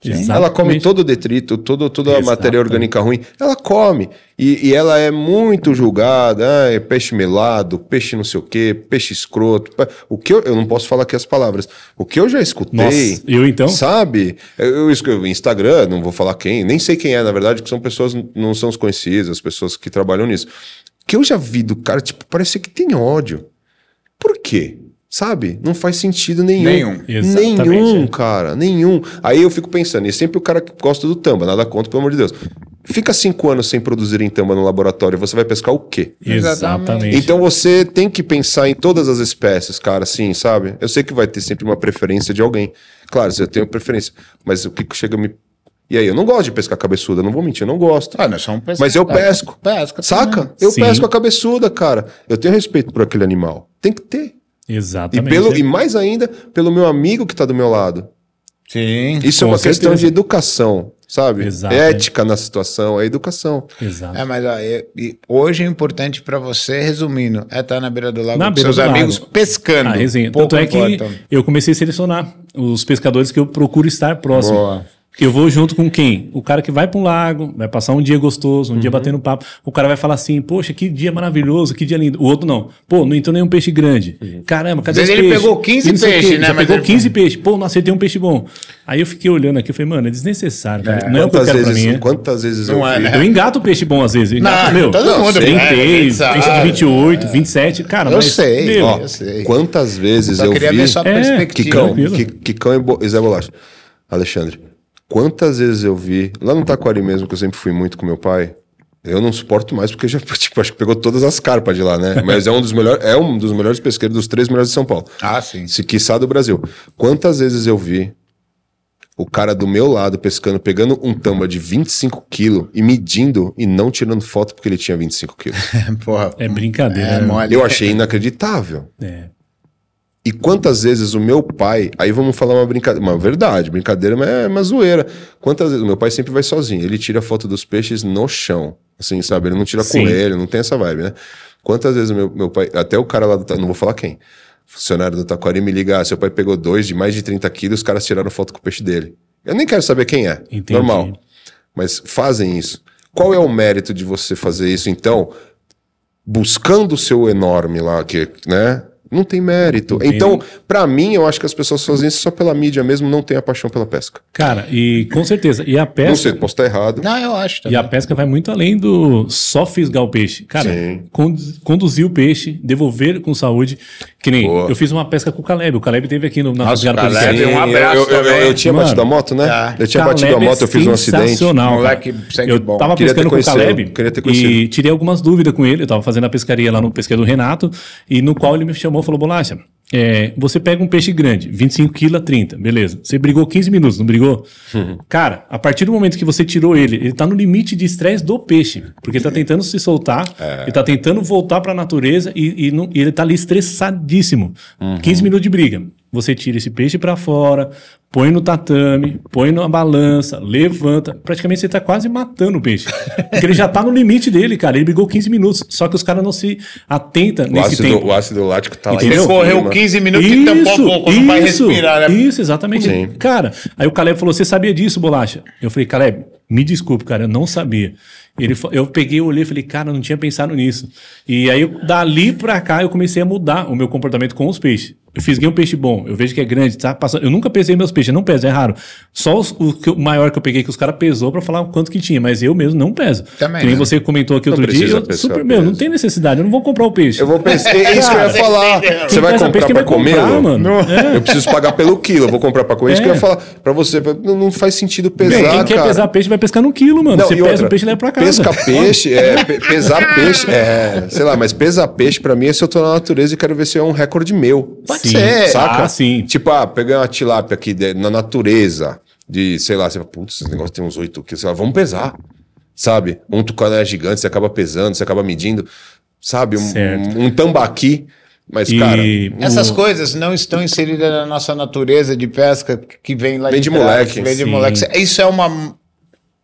Exatamente. Ela come todo o detrito, todo, toda a matéria orgânica ruim, ela come. E, e ela é muito julgada, ah, é peixe melado, peixe não sei o quê, peixe escroto. O que eu, eu não posso falar aqui as palavras. O que eu já escutei. Nossa, eu então? Sabe? Eu, eu Instagram, não vou falar quem, nem sei quem é, na verdade, que são pessoas, não são os conhecidos, as pessoas que trabalham nisso. O que eu já vi do cara, tipo, parece que tem ódio. Por quê? Sabe? Não faz sentido nenhum. Nenhum. Exatamente, nenhum, é. cara. Nenhum. Aí eu fico pensando, e sempre o cara que gosta do tamba, nada contra, pelo amor de Deus. Fica cinco anos sem produzir em tamba no laboratório, você vai pescar o quê? Exatamente. Então você tem que pensar em todas as espécies, cara, assim, sabe? Eu sei que vai ter sempre uma preferência de alguém. Claro, eu tenho preferência. Mas o que chega a me e aí, eu não gosto de pescar cabeçuda, não vou mentir, eu não gosto. Ah, nós somos é pesca, Mas eu é, pesco.
Pesca. Saca? Também. Eu Sim. pesco a
cabeçuda, cara. Eu tenho respeito por aquele animal. Tem que ter. Exatamente. E, pelo, é. e mais ainda, pelo meu amigo que está do meu lado.
Sim. Isso é uma certeza. questão de
educação, sabe? Exato, Ética na situação, é educação. Exato. É,
mas ó, eu, hoje é importante para você, resumindo, é estar tá na beira do lago na com seus amigos lago.
pescando.
Ah, Tanto é que eu comecei a selecionar os pescadores que eu procuro estar próximo. Boa. Eu vou junto com quem? O cara que vai para um lago, vai passar um dia gostoso, um uhum. dia batendo papo. O cara vai falar assim: Poxa, que dia maravilhoso, que dia lindo. O outro não. Pô, não entrou nenhum peixe grande. Uhum. Caramba, cadê Às vezes ele pegou 15 peixes, né? Já Mas pegou 15 foi... peixes. Pô, nossa, ele tem um peixe bom. Aí eu fiquei olhando aqui, eu falei, mano, é desnecessário. É. Não é o que eu quero vezes, pra mim. Quantas vezes não eu é, né? Eu engato o peixe bom às vezes. Eu engato, não, meu, todo mundo. 36, é, peixe de 28, é. 27. Cara, eu mas, sei, meu, ó, eu sei. Quantas vezes eu, eu vi ver só a é, que
cão,
que, cão e, e Zé Bolacha. Alexandre. Quantas vezes eu vi, lá no Taquari mesmo, que eu sempre fui muito com meu pai, eu não suporto mais porque já, [laughs] tipo, acho que pegou todas as carpas de lá, né? [laughs] Mas é um dos melhores, é um dos melhores pesqueiros, dos três melhores de São Paulo. Ah, sim. Se quiçá do Brasil. Quantas vezes eu vi o cara do meu lado pescando, pegando um tamba de 25 quilos e medindo e não tirando foto porque ele tinha 25 quilos. [laughs] Porra.
É brincadeira. É né? mole. Eu
achei inacreditável. É. E quantas vezes o meu pai, aí vamos falar uma brincadeira, uma verdade, brincadeira, mas é, é uma zoeira. Quantas vezes o meu pai sempre vai sozinho, ele tira a foto dos peixes no chão, assim, sabe? Ele não tira Sim. com ele, não tem essa vibe, né? Quantas vezes o meu, meu pai, até o cara lá do, não vou falar quem, funcionário do Taquari me liga, ah, seu pai pegou dois de mais de 30 quilos, os caras tiraram foto com o peixe dele. Eu nem quero saber quem é, Entendi. normal. Mas fazem isso. Qual é o mérito de você fazer isso, então, buscando o seu enorme lá, que, né? Não tem mérito. então, para mim, eu acho que as pessoas fazem isso só pela mídia mesmo, não tem a paixão pela pesca.
Cara, e com certeza. E a pesca. Não sei, posso estar errado. Não, eu acho. Também. E a pesca vai muito além do só fisgar o peixe. Cara, conduzir o peixe, devolver com saúde. Que nem Boa. eu fiz uma pesca com o Caleb. O Caleb teve aqui no, na Nossa, Rasgada Caleb, um abraço. Eu, eu, eu, eu tinha Mano, batido a moto,
né? Tá. Eu tinha Caleb batido a é moto, eu fiz um acidente. Sensacional. Moleque, eu bom. tava Queria pescando com o Caleb e
tirei algumas dúvidas com ele. Eu tava fazendo a pescaria lá no pesqueiro do Renato, e no qual ele me chamou falou, falou, bolacha, é, você pega um peixe grande, 25 kg, 30, beleza. Você brigou 15 minutos, não brigou? Uhum. Cara, a partir do momento que você tirou ele, ele tá no limite de estresse do peixe, porque ele tá tentando se soltar, é. ele tá tentando voltar para a natureza e, e, não, e, ele tá ali estressadíssimo. Uhum. 15 minutos de briga. Você tira esse peixe para fora, põe no tatame, põe na balança, levanta. Praticamente você está quase matando o peixe. [laughs] Porque ele já está no limite dele, cara. Ele brigou 15 minutos. Só que os caras não se atentam nesse ácido, tempo. O
ácido lático está lá. Ele correu 15 minutos isso, e tampou
um pouco, não vai respirar. Né? Isso, exatamente. Sim. Cara, aí o Caleb falou, você sabia disso, Bolacha? Eu falei, Caleb, me desculpe, cara, eu não sabia. Ele, eu peguei, olhei e falei, cara, eu não tinha pensado nisso. E aí, dali pra cá, eu comecei a mudar o meu comportamento com os peixes. Eu fiz um peixe bom, eu vejo que é grande, tá passando. Eu nunca pesei meus peixes, eu não peso, é raro. Só os, o, o maior que eu peguei, que os caras pesou pra falar quanto que tinha, mas eu mesmo não peso. Também. Que nem né? você comentou aqui não outro dia. Eu, super, meu, não tem necessidade, eu não vou comprar o peixe. Eu vou pescar, é isso que eu ia falar. Você vai comprar peixe, pra comer? Comprar, né? mano. É. Eu preciso
pagar pelo quilo, eu vou comprar pra comer. É. Isso que eu ia é. falar pra você, não, faz sentido pesar. Bem, quem quer pesar peixe vai pescar no quilo, mano. Não, você pesa outra, o peixe e leva pra cá pesca-peixe, é, pesar é. peixe, é, sei lá, mas pesar peixe pra mim é se eu tô na natureza e quero ver se é um recorde meu. Pode sim, ser, saca? Ah, sim. Tipo, ah, peguei uma tilápia aqui de, na natureza, de, sei lá, você fala, putz, esse negócio tem uns 8 quilos, sei lá, vamos pesar, sabe? Um tucano é gigante, você acaba pesando, você acaba medindo, sabe? Um, um, um tambaqui. Mas, e cara. Essas
coisas não estão inseridas na nossa natureza de pesca que vem lá vem de, de moleque. Vem de moleque. Isso é uma.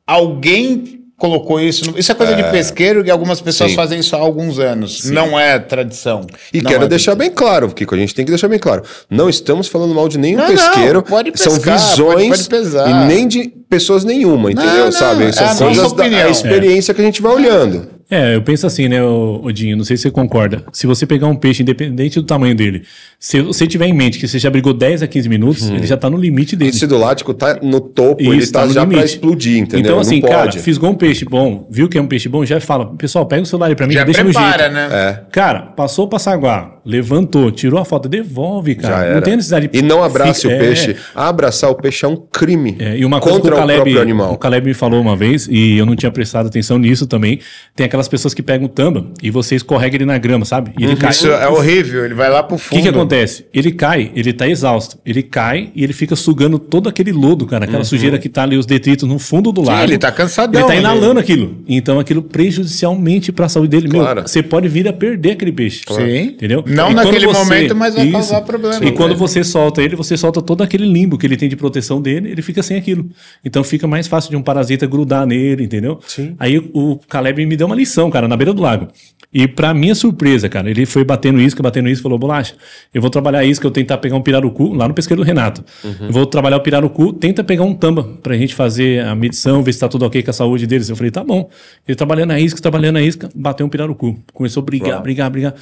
Alguém colocou isso. No... Isso é coisa é... de pesqueiro que algumas pessoas Sim. fazem isso há alguns anos. Sim. Não é tradição. E não quero é
deixar bem claro, Kiko, a gente tem que deixar bem claro. Não estamos falando mal de
nenhum não, pesqueiro. Não, pode pescar, São visões pode, pode e nem de pessoas nenhuma, entendeu? Sabe? São é a, coisas da, a experiência que a gente vai é. olhando. É, eu penso assim, né, Odinho? Não sei se você concorda. Se você pegar um peixe, independente do tamanho dele, se você tiver em mente que você já brigou 10 a 15 minutos, hum. ele já tá no limite dele. O ácido lático tá no topo, Isso, ele tá, tá já limite. pra explodir,
entendeu? Então, assim, cara, fisgou
um peixe bom, viu que é um peixe bom, já fala, pessoal, pega o celular aí pra mim, já deixa prepara, no jeito. né? É. Cara, passou o passaguá, levantou, tirou a foto, devolve, cara. Já Não tem necessidade de... E não abrace Fica, o é. peixe. É...
Abraçar o peixe é um crime é,
e uma contra coisa que o, Caleb, o próprio animal. O Caleb me falou uma vez, e eu não tinha prestado atenção nisso também, tem aquela aquelas pessoas que pegam o tamba e você escorrega ele na grama, sabe? E ele uhum. cai. Isso é horrível, ele vai lá pro fundo. O que, que acontece? Ele cai, ele tá exausto. Ele cai e ele fica sugando todo aquele lodo, cara, aquela uhum. sujeira que tá ali, os detritos no fundo do lago. Sim, ele tá cansadão. Ele tá né? inalando aquilo. Então aquilo prejudicialmente para a saúde dele. Claro. Meu, você pode vir a perder aquele peixe. Claro. Sim. Entendeu? Não e naquele você... momento, mas vai Isso. causar problema. Sim, e né? quando você solta ele, você solta todo aquele limbo que ele tem de proteção dele, ele fica sem aquilo. Então fica mais fácil de um parasita grudar nele, entendeu? Sim. Aí o Caleb me deu uma lição refeição, cara, na beira do lago. E para minha surpresa, cara, ele foi batendo isca, batendo isca, falou, bolacha, eu vou trabalhar isca, eu tentar pegar um pirarucu, lá no pesqueiro do Renato. Uhum. Eu vou trabalhar o pirarucu, tenta pegar um tamba pra gente fazer a medição, ver se tá tudo ok com a saúde deles. Eu falei, tá bom. Ele trabalhando a isca, trabalhando a isca, bateu um pirarucu. Começou a brigar, Uau. brigar, brigar.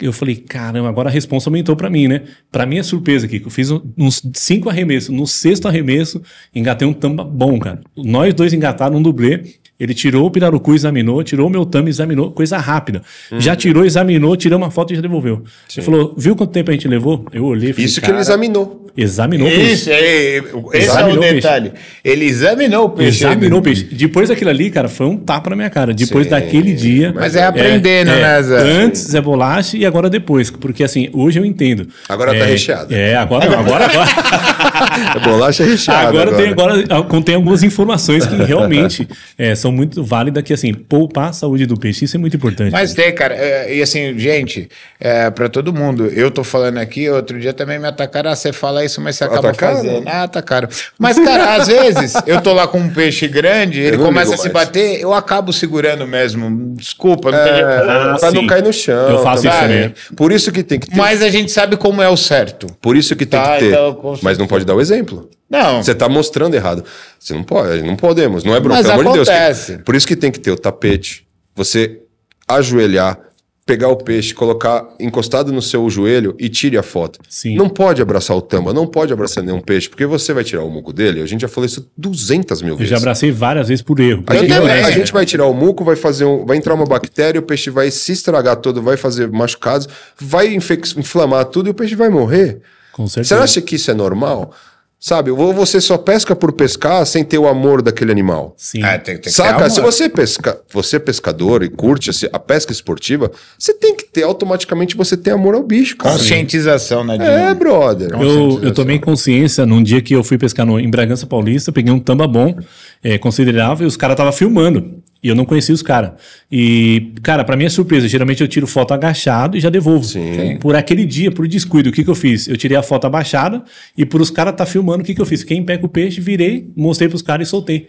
Eu falei, caramba, agora a responsa aumentou para mim, né? Para minha surpresa aqui, que eu fiz uns cinco arremessos. No sexto arremesso, engatei um tamba bom, cara. Nós dois engataram um dublê ele tirou o pirarucu, examinou, tirou o meu tame, examinou, coisa rápida. Uhum. Já tirou, examinou, tirou uma foto e já devolveu. Sim. Ele falou, viu quanto tempo a gente levou? Eu olhei. Falei, Isso que ele examinou. Examinou o peixe.
É, é, é, esse examinou é o detalhe.
ele examinou o peixe. Examinou o peixe. Depois daquilo ali, cara, foi um tapa na minha cara. Depois Sim. daquele dia. Mas é aprendendo, é, né, Zé? Antes é bolacha e agora depois. Porque assim, hoje eu entendo. Agora tá é, tá recheado. É, agora não, agora. agora... [laughs] é bolacha recheada. Agora, agora. Tem, agora ah, contém algumas informações que realmente é, são muito válidas, que assim, poupar a saúde do peixe, isso é muito importante. Mas
tem, cara. É, e assim, gente, é, para todo mundo, eu tô falando aqui, outro dia também me atacaram, ah, você fala isso mas você ah, tá acaba fazendo. Ah, tá caro. Mas, cara, às vezes eu tô lá com um peixe grande, ele começa a se mais. bater, eu acabo segurando mesmo. Desculpa, não é, tem ah, Pra sim. não cair no chão.
Eu faço tá isso também.
Por isso que tem que ter. Mas a gente sabe como é o certo. Por isso que tem tá, que ter. Então,
mas não pode dar o exemplo. Não. Você está mostrando errado. Você não pode, não podemos. Não é bronca, Mas pelo amor de Deus. Por isso que tem que ter o tapete. Você ajoelhar pegar o peixe, colocar encostado no seu joelho e tire a foto. Sim. Não pode abraçar o tamba, não pode abraçar nenhum peixe, porque você vai tirar o muco dele. A gente já falou isso 200 mil vezes. Eu já
abracei várias vezes por
erro.
A, gente, é. a gente, vai
tirar o muco, vai fazer um, vai entrar uma bactéria, o peixe vai se estragar todo, vai fazer machucados, vai inflamar tudo e o peixe vai morrer. Você acha que isso é normal? Sabe, ou você só pesca por pescar sem ter o amor daquele animal. Sim. É, tem, tem Saca? Se você pesca, você é pescador e curte a pesca esportiva, você tem que ter automaticamente você tem amor ao bicho, cara.
Conscientização, né? É, brother.
Eu,
eu tomei consciência num dia que eu fui pescar no, em Bragança Paulista, peguei um tamba bom, é, considerável, e os caras estavam filmando. E eu não conhecia os caras. E, cara, para minha é surpresa, geralmente eu tiro foto agachado e já devolvo. Sim. Por aquele dia, por descuido, o que, que eu fiz? Eu tirei a foto abaixada e por os caras tá filmando, o que, que eu fiz? Quem pega o peixe, virei, mostrei pros caras e soltei.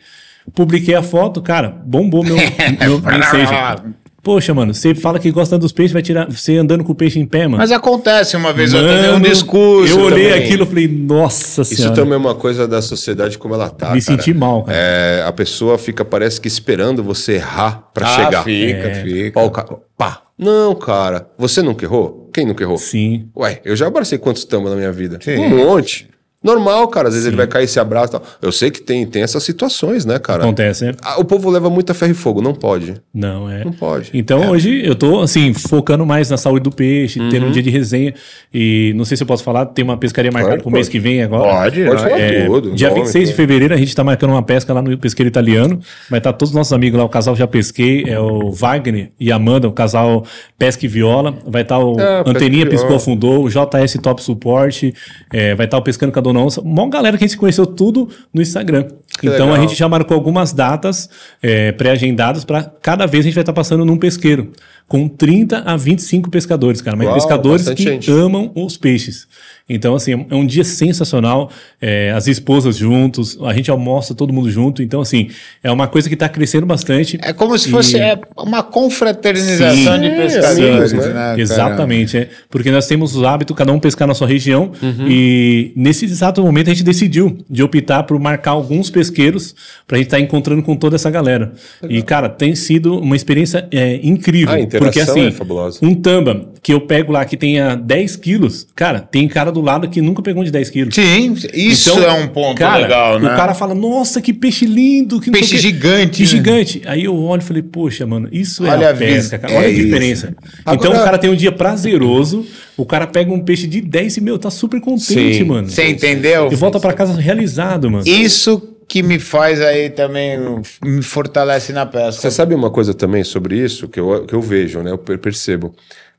Publiquei a foto, cara, bombou meu, [laughs] meu, meu seja. Poxa, mano, você fala que gosta dos peixes, vai tirar você andando com o peixe em pé, mano. Mas acontece uma vez, mano, eu dei um discurso. Eu olhei também. aquilo e falei, nossa Isso senhora. Isso também
é uma coisa da sociedade como ela tá. Me cara. senti mal, cara. É, a pessoa fica, parece que esperando você errar pra ah, chegar. Fica, é. fica. Ó, ca... Pá. Não, cara, você nunca errou? Quem nunca errou? Sim. Ué, eu já abracei quantos tambos na minha vida? Sim. Um monte. Normal, cara. Às vezes Sim. ele vai cair, esse abraço Eu sei que tem, tem essas situações, né, cara? Acontece. Né? Ah, o povo leva muita ferro e fogo, não pode.
Não, é. Não pode. Então é. hoje eu tô, assim, focando mais na saúde do peixe, uhum. tendo um dia de resenha. E não sei se eu posso falar, tem uma pescaria marcada claro, pro pode. mês que vem agora. Pode, pode falar é, tudo. Dia nome, 26 de fevereiro a gente tá marcando uma pesca lá no pesqueiro italiano. Vai estar tá todos os nossos amigos lá, o casal Já Pesquei, é o Wagner e Amanda, o casal Pesca e Viola. Vai estar tá o é, Anteninha Piscou Afundou, o JS Top Suporte, é, vai estar tá o Pescando Cadô ou não. Mó galera que a gente conheceu tudo no Instagram. Que então legal. a gente já marcou algumas datas é, pré-agendadas para cada vez a gente vai estar tá passando num pesqueiro. Com 30 a 25 pescadores, cara. Mas Uau, pescadores que gente. amam os peixes. Então, assim, é um dia sensacional. É, as esposas juntos, a gente almoça todo mundo junto. Então, assim, é uma coisa que está crescendo bastante. É como se fosse e... É
uma confraternização Sim, de pescadores, né? né?
Exatamente, é. Porque nós temos o hábito, cada um pescar na sua região. Uhum. E nesse exato momento a gente decidiu de optar por marcar alguns pesqueiros para a gente estar tá encontrando com toda essa galera. Legal. E, cara, tem sido uma experiência é, incrível. Ah, a porque, assim, é fabulosa. um tamba que eu pego lá que tenha 10 quilos, cara, tem cara cara do lado que nunca pegou de 10 quilos. Sim, isso então, é um ponto cara, legal, né? O cara fala, nossa, que peixe lindo. Que peixe gigante. Que né? gigante. Aí eu olho e falei, poxa, mano, isso é olha é a pesca, cara. Olha é a diferença. Então, Agora, então o cara tem um dia prazeroso, o cara pega um peixe de 10 e, meu, tá super contente, sim. mano. Você entendeu? E volta para casa realizado, mano. Isso que me faz aí também, me
fortalece na pesca.
Você sabe uma coisa também sobre isso que eu, que eu vejo, né? Eu percebo.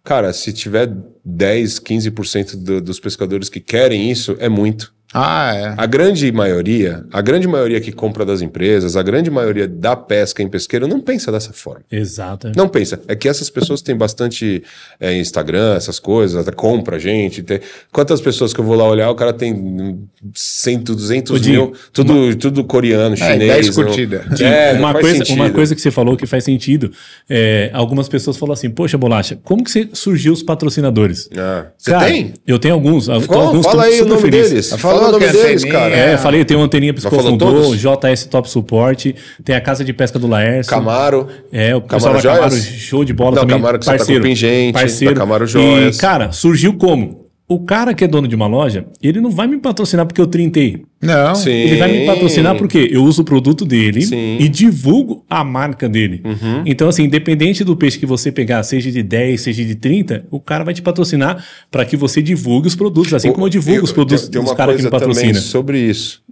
Cara, se tiver 10, 15% do, dos pescadores que querem isso, é muito. Ah, é. A grande maioria, a grande maioria que compra das empresas, a grande maioria da pesca em pesqueiro não pensa dessa forma. Exato. É. Não pensa. É que essas pessoas têm bastante é, Instagram, essas coisas, compra gente. Tem... Quantas pessoas que eu vou lá olhar, o cara tem 100, 200 mil, tudo, uma... tudo coreano, é, chinês. É, 10 curtidas. Não... É, uma, coisa, uma coisa
que você falou que faz sentido, é, algumas pessoas falam assim, poxa, Bolacha, como que você surgiu os patrocinadores? Ah, você tem? Eu tenho alguns. Fala, alguns fala aí o nome feliz. deles. Fala falou o nome deles, cara. É, falei, tem uma anteninha Piscofundou, JS Top Suporte, tem a Casa de Pesca do Laércio. Camaro. É, o pessoal Camaro, da Camaro, show de bola Não, também. Camaro que parceiro, tá com pingente, parceiro. Camaro Joias. E, cara, surgiu como? o cara que é dono de uma loja, ele não vai me patrocinar porque eu trintei. Não. Sim. Ele vai me patrocinar porque eu uso o produto dele Sim. e divulgo a marca dele. Uhum. Então, assim, independente do peixe que você pegar, seja de 10, seja de 30, o cara vai te patrocinar para que você divulgue os produtos, assim o, como eu divulgo eu, os produtos tem, tem dos caras que me patrociona.
sobre isso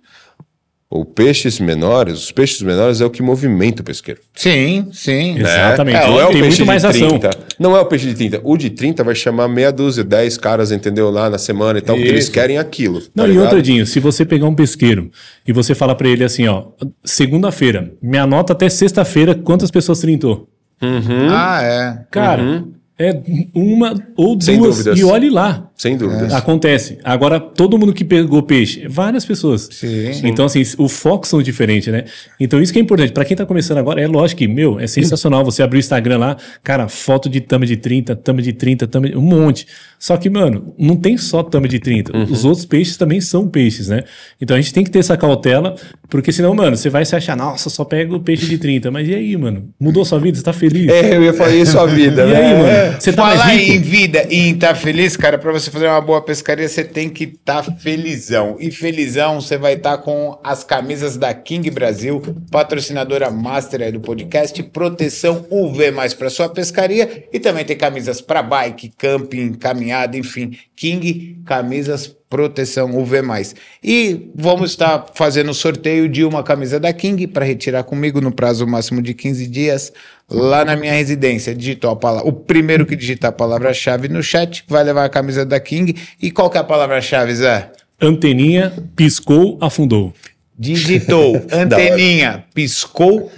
ou peixes menores, os peixes menores é o que movimenta
o pesqueiro. Sim, sim. Né? Exatamente. É, não é o Tem peixe muito mais de 30. Ação.
Não é o peixe de 30. O de 30 vai chamar meia dúzia, 10 caras, entendeu? Lá na semana e tal, Isso. porque eles querem aquilo. Tá não, tá e outro,
Dinho, se você pegar um pesqueiro e você falar para ele assim, ó, segunda-feira, me anota até sexta-feira quantas pessoas trintou. Uhum. Ah, é. Cara, uhum. é uma ou duas. E olhe lá. Sem dúvida. É. Acontece. Agora, todo mundo que pegou peixe, várias pessoas. Sim. Então, assim, o foco são diferentes, né? Então, isso que é importante. Para quem tá começando agora, é lógico que, meu, é sensacional você abrir o Instagram lá, cara, foto de tama de 30, tama de 30, tama de... um monte. Só que, mano, não tem só tama de 30. Uhum. Os outros peixes também são peixes, né? Então, a gente tem que ter essa cautela, porque senão, mano, você vai se achar, nossa, só pega o peixe de 30. Mas e aí, mano? Mudou sua vida? Você tá feliz? É, eu ia falar isso, sua vida. e né? aí, mano? Você tá Falar
em
vida e em tá feliz, cara, pra você você fazer uma boa pescaria, você tem que estar tá felizão. E felizão você vai estar tá com as camisas da King Brasil, patrocinadora master aí do podcast, proteção UV mais para sua pescaria e também tem camisas para bike, camping, caminhada, enfim, King camisas proteção UV+. E vamos estar tá fazendo sorteio de uma camisa da King para retirar comigo no prazo máximo de 15 dias lá na minha residência. Digitou a palavra, o primeiro que digitar a palavra-chave no chat vai levar a camisa da King. E qual que é a palavra-chave, Zé?
Anteninha piscou, afundou.
Digitou, [laughs] anteninha, piscou,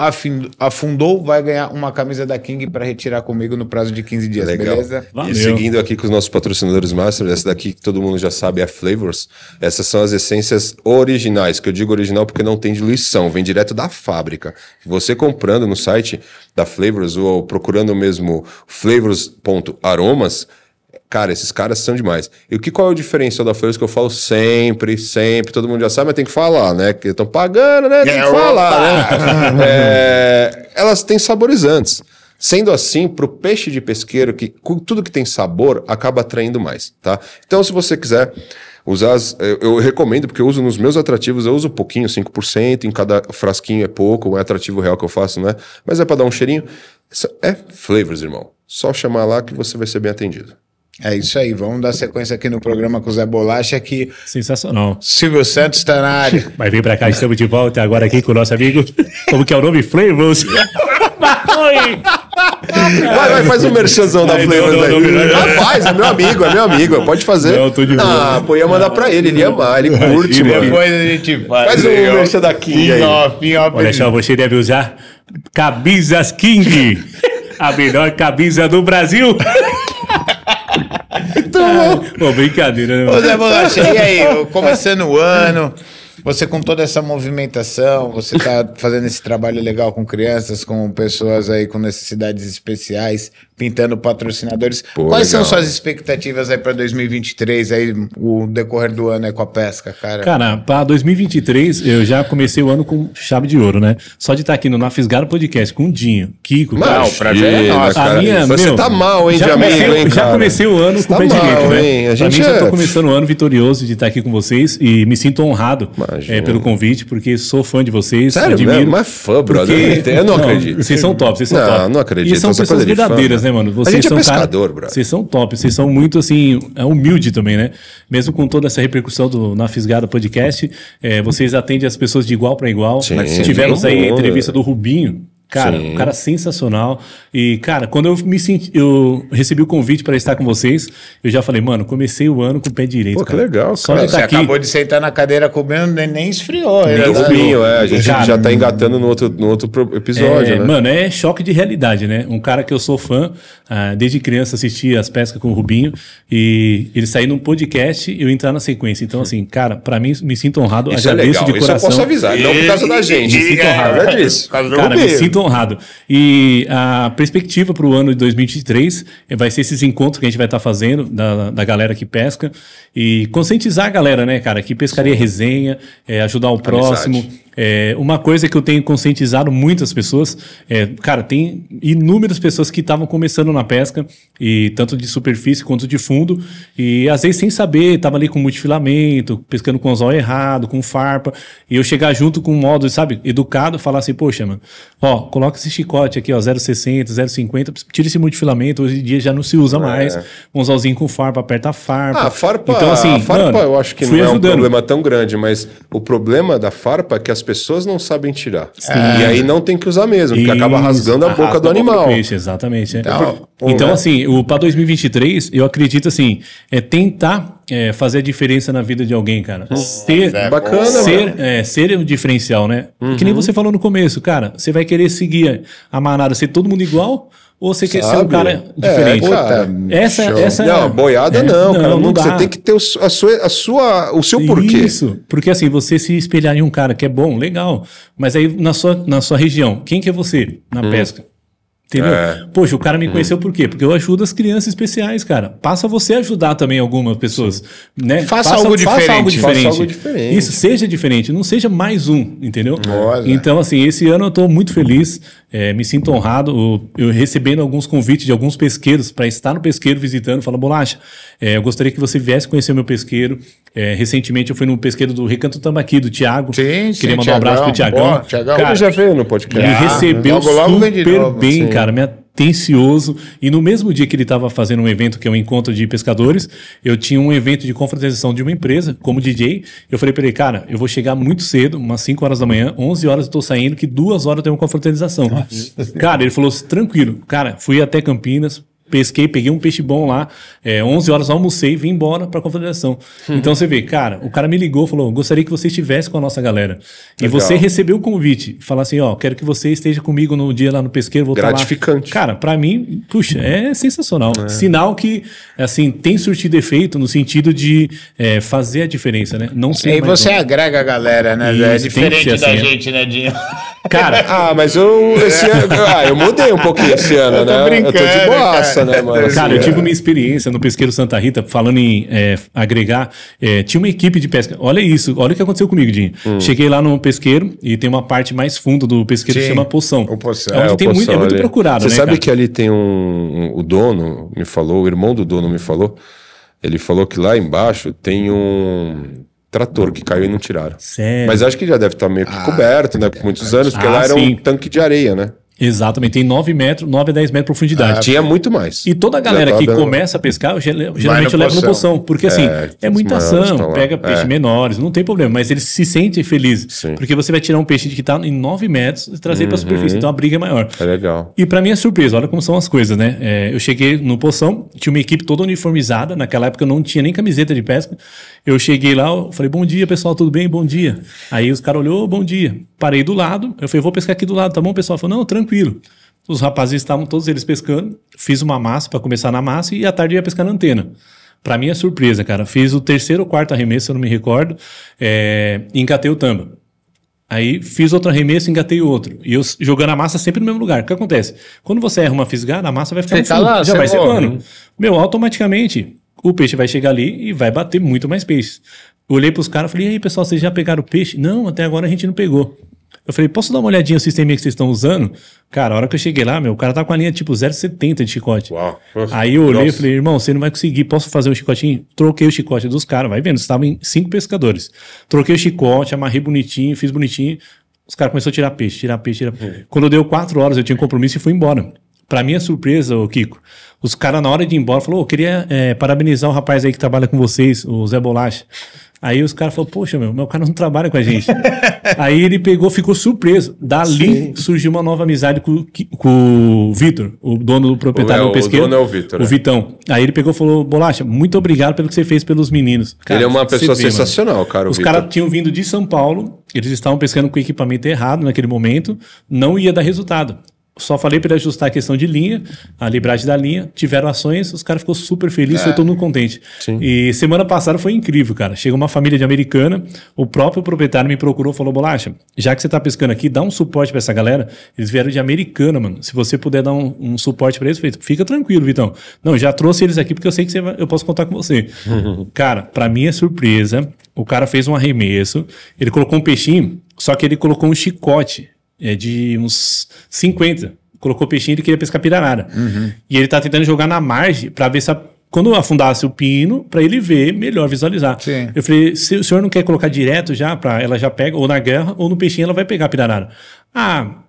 afundou, vai ganhar uma camisa da King para retirar comigo no prazo de 15 dias, Legal. beleza? Valeu. E seguindo
aqui com os nossos patrocinadores master, essa daqui que todo mundo já sabe é Flavors. Essas são as essências originais, que eu digo original porque não tem diluição, vem direto da fábrica. Você comprando no site da Flavors ou procurando mesmo flavors.aromas, Cara, esses caras são demais. E o que qual é o diferencial da Flores que eu falo sempre, sempre, todo mundo já sabe, mas tem que falar, né? Que estão pagando, né? Tem que é, falar, né? [laughs] É, elas têm saborizantes. Sendo assim, para o peixe de pesqueiro, que tudo que tem sabor acaba atraindo mais, tá? Então, se você quiser usar, as, eu, eu, recomendo, porque eu uso nos meus atrativos, eu uso pouquinho, 5%, em cada frasquinho é pouco, é atrativo real que eu faço, né? Mas é para dar um cheirinho. É flavors, irmão. Só chamar lá que você vai ser bem atendido.
É isso aí, vamos dar sequência aqui no programa com o Zé Bolacha que... Sensacional.
Silvio Santos está na área. Vai vir para cá, estamos de volta agora aqui com o nosso amigo, como que é o nome? Flavors. [laughs] Vai, vai, faz um merchanzão da Flavors aí. Rapaz, é meu amigo, é meu amigo, pode fazer. Não, tô de boa. Ah, pô, ia mandar pra ele, ele ia amar, ele curte, Imagina, mano. Depois a
gente faz. Faz um merchan daqui, aí. Olha só,
você deve usar camisas King, a melhor camisa do Brasil. Muito tá bom. brincadeira, né? Ô, Zé Bolacha, e aí? [laughs] Começando o
ano. Você com toda essa movimentação, você está [laughs] fazendo esse trabalho legal com crianças, com pessoas aí com necessidades especiais, pintando patrocinadores. Pô, Quais legal. são suas expectativas aí para 2023, aí o decorrer do ano é com a pesca, cara? Cara,
para 2023 eu já comecei o ano com chave de ouro, né? Só de estar tá aqui no Na Podcast com o Dinho, Kiko, Mal pra gente, é nosso, cara. Minha, Você meu, tá mal, hein, já comecei, amigo, hein, Já comecei o ano Você com tá o pé direito, né? A gente pra mim, é... já tô é- começando o ano vitorioso de estar tá aqui com vocês e me sinto honrado Imagina. É, né? pelo convite, porque sou fã de vocês. Sério? Admiro, não, mas fã, brother. Porque... Eu não, não acredito. Vocês são top, vocês são não, top. Não, não acredito. E são Essa é pessoas verdadeiras, né, né mano? Vocês a gente é são é pescador, cara... brother. Vocês são top, vocês são muito, assim, é humilde também, né? Mesmo com toda essa repercussão do Na Fisgada Podcast, é, vocês atendem as pessoas de igual para igual. Né? Sim, Tivemos aí a entrevista do Rubinho, Cara, Sim. um cara sensacional. E, cara, quando eu me senti, eu recebi o convite para estar com vocês, eu já falei, mano, comecei o ano com o pé direito. Pô, que cara. legal, cara. Só de tá Você tá acabou
de sentar na cadeira comendo, nem esfriou.
Nem esfriou,
é. A gente cara, já tá hum. engatando no outro, no outro
episódio,
é, né? Mano, é choque de realidade, né? Um cara que eu sou fã, ah, desde criança assistia as pescas com o Rubinho, e ele sair num podcast e eu entrar na sequência. Então, assim, cara, para mim, me sinto honrado, isso é agradeço é legal. de coração. Isso eu posso avisar, e, não por causa da gente. Me sinto honrado. É [laughs] disso. Cara, me sinto honrado. E a perspectiva para o ano de 2023 vai ser esses encontros que a gente vai estar tá fazendo da, da galera que pesca e conscientizar a galera, né, cara, que pescaria resenha, é, ajudar o próximo. Amizade é, uma coisa que eu tenho conscientizado muitas pessoas, é, cara, tem inúmeras pessoas que estavam começando na pesca, e tanto de superfície quanto de fundo, e às vezes sem saber, tava ali com multifilamento, pescando com anzol errado, com farpa, e eu chegar junto com um modo, sabe, educado, falar assim, poxa, mano, ó, coloca esse chicote aqui, ó, 0,60, 0,50, tira esse multifilamento, hoje em dia já não se usa é. mais, um anzolzinho com farpa, aperta a farpa. Ah, a farpa, então, assim, a farpa mano, eu acho que não é um problema
tão grande, mas o problema da farpa é que as as pessoas não sabem tirar. Sim. E aí não
tem que usar mesmo, porque acaba rasgando a boca do animal. peixe, exatamente. Então, é então né? assim, o para 2023, eu acredito assim, é tentar é, fazer a diferença na vida de alguém, cara. É é, ser, é bacana, ser, é, ser o diferencial, né? Uhum. Que nem uhum. você falou no começo, cara. Você vai querer seguir a manada, ser todo mundo igual, ou você Sabe? quer ser um cara é, diferente? É, cara, essa, essa não, boiada é, não, cara, não, não Você tem que ter a sua, a sua, o seu porquê. Isso, porque assim, você se espelhar em um cara que é bom, legal, mas aí na sua, na sua região, quem que é você na hum. pesca? Entendeu? É. Poxa, o cara me uhum. conheceu por quê? Porque eu ajudo as crianças especiais, cara. Passa você a ajudar também algumas pessoas. Né? Faça, faça, algo faça, algo diferente. Faça algo diferente. Isso, seja diferente. Não seja mais um, entendeu? Olha. Então, assim, esse ano eu estou muito feliz. É, me sinto honrado. Eu, eu recebendo alguns convites de alguns pesqueiros para estar no pesqueiro visitando. Fala, bolacha, é, eu gostaria que você viesse conhecer o meu pesqueiro. É, recentemente eu fui no pesqueiro do Recanto Tambaqui, do Tiago. Sim, sim, Queria mandar um abraço pro Thiagão. Tiagão cara, já veio
no podcast. Ele recebeu
logo, logo super novo, bem, sim. cara. Me atencioso. E no mesmo dia que ele estava fazendo um evento, que é um encontro de pescadores, eu tinha um evento de confraternização de uma empresa, como DJ. Eu falei para ele, cara, eu vou chegar muito cedo, umas 5 horas da manhã, 11 horas eu tô saindo, que duas horas eu tenho uma confraternização. cara, ele falou, tranquilo. Cara, fui até Campinas, pesquei, peguei um peixe bom lá, é, 11 horas almocei, vim embora para a confederação. Uhum. Então você vê, cara, o cara me ligou, falou, gostaria que você estivesse com a nossa galera. Legal. E você recebeu o convite, falar assim, ó, quero que você esteja comigo no dia lá no pesqueiro, vou tá Gratificante. cara, para mim, puxa, é sensacional. É. Sinal que, assim, tem surtido efeito no sentido de é, fazer a diferença, né? Não é, sei. E você um.
agrega a galera, né? É Isso, assim, é diferente da gente, né, Dinho? [laughs] Cara. [laughs] ah, mas eu, esse ano, ah, eu
mudei um pouquinho esse ano, eu né? Eu tô de boaça, cara. né, mano? Cara, eu tive é.
uma experiência no Pesqueiro Santa Rita, falando em é, agregar. É, tinha uma equipe de pesca. Olha isso, olha o que aconteceu comigo, Dinho. Hum. Cheguei lá no pesqueiro e tem uma parte mais fundo do pesqueiro Sim. que chama Poção. O Poção. É, é tem é poção muito, é muito procurado, Você né, sabe cara? que
ali tem um, um. O dono me falou, o irmão do dono me falou. Ele falou que lá embaixo tem um trator que caiu e não tiraram. Sério? Mas acho que já deve estar tá meio que ah, coberto, né? Por é, muitos é. anos, porque ah, lá era sim. um tanque de areia, né?
Exatamente, tem 9 metros, 9 a 10 metros de profundidade. Ah, tinha muito mais. E toda a galera que dando... começa a pescar, geralmente leva no poção, porque assim, é, é muita ação, pega peixes é. menores, não tem problema, mas eles se sentem felizes, Sim. porque você vai tirar um peixe que está em 9 metros e trazer uhum. para a superfície, então a briga é maior. É legal. E para mim é surpresa, olha como são as coisas, né? É, eu cheguei no poção, tinha uma equipe toda uniformizada, naquela época eu não tinha nem camiseta de pesca, eu cheguei lá, eu falei, bom dia, pessoal, tudo bem? Bom dia. Aí os caras olhou, bom dia. Parei do lado, eu falei, vou pescar aqui do lado, tá bom, pessoal? Falou, não, tranquilo. Os rapazes estavam todos eles pescando, fiz uma massa para começar na massa e à tarde ia pescar na antena. Para minha surpresa, cara, fiz o terceiro ou quarto arremesso, eu não me recordo, é, eh, engatei o tamba. Aí fiz outro arremesso, engatei outro. E eu jogando a massa sempre no mesmo lugar. O que acontece? Quando você erra uma fisgada, a massa vai ficar você tá fundo, tá lá, já vai secando. Né? Meu, automaticamente, o peixe vai chegar ali e vai bater muito mais peixes. Olhei olhei pros caras e falei, e aí, pessoal, vocês já pegaram peixe? Não, até agora a gente não pegou. Eu falei, posso dar uma olhadinha no sistema que vocês estão usando? Cara, a hora que eu cheguei lá, meu, o cara tá com a linha tipo 0,70 de chicote. Uau.
Aí eu olhei e falei,
irmão, você não vai conseguir, posso fazer um chicotinho? Troquei o chicote dos caras, vai vendo, estavam em cinco pescadores. Troquei o chicote, amarrei bonitinho, fiz bonitinho. Os caras começaram a tirar peixe, tirar peixe, tirar peixe. Uhum. Quando deu quatro horas, eu tinha um compromisso e fui embora para minha surpresa, o Kiko, os caras na hora de ir embora falou, oh, queria é, parabenizar o rapaz aí que trabalha com vocês, o Zé Bolacha. Aí os caras falaram, poxa, meu, meu cara não trabalha com a gente. [laughs] aí ele pegou, ficou surpreso. Dali Sim. surgiu uma nova amizade com, com o Vitor, o dono do proprietário é, o, do pesqueiro. O dono é o Vitor. O é. Vitão. Aí ele pegou e falou, Bolacha, muito obrigado pelo que você fez pelos meninos. Cara, ele é uma pessoa vê, sensacional,
mano. cara. os caras
tinham vindo de São Paulo, eles estavam pescando com equipamento errado naquele momento, não ia dar resultado. Só falei para ajustar a questão de linha, a libragem da linha. Tiveram ações, os caras ficou super felizes, é. foi muito contente. Sim. E semana passada foi incrível, cara. Chegou uma família de americana, o próprio proprietário me procurou, falou: "Bolacha, já que você tá pescando aqui, dá um suporte para essa galera. Eles vieram de americana, mano. Se você puder dar um, um suporte para eles, falei, fica tranquilo, Vitão. Não, já trouxe eles aqui porque eu sei que vai, eu posso contar com você. Uhum. cara, para minha é surpresa, o cara fez um arremesso, ele colocou um peixinho, só que ele colocou um chicote é, de uns 50. Colocou peixinho, ele queria pescar pirarara. Uhum. E ele tá tentando jogar na margem para ver se a, quando afundasse o pino, para ele ver melhor, visualizar. Sim. Eu falei, se o senhor não quer colocar direto já, para ela já pega, ou na guerra, ou no peixinho ela vai pegar a pirarara. Ah,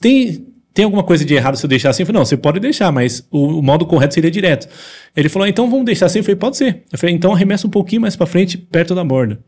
tem, tem alguma coisa de errado se eu deixar assim? Eu falei, não, você pode deixar, mas o, o modo correto seria direto. Ele falou, ah, então vamos deixar assim? Eu falei, pode ser. Eu falei, então arremessa um pouquinho mais para frente, perto da borda.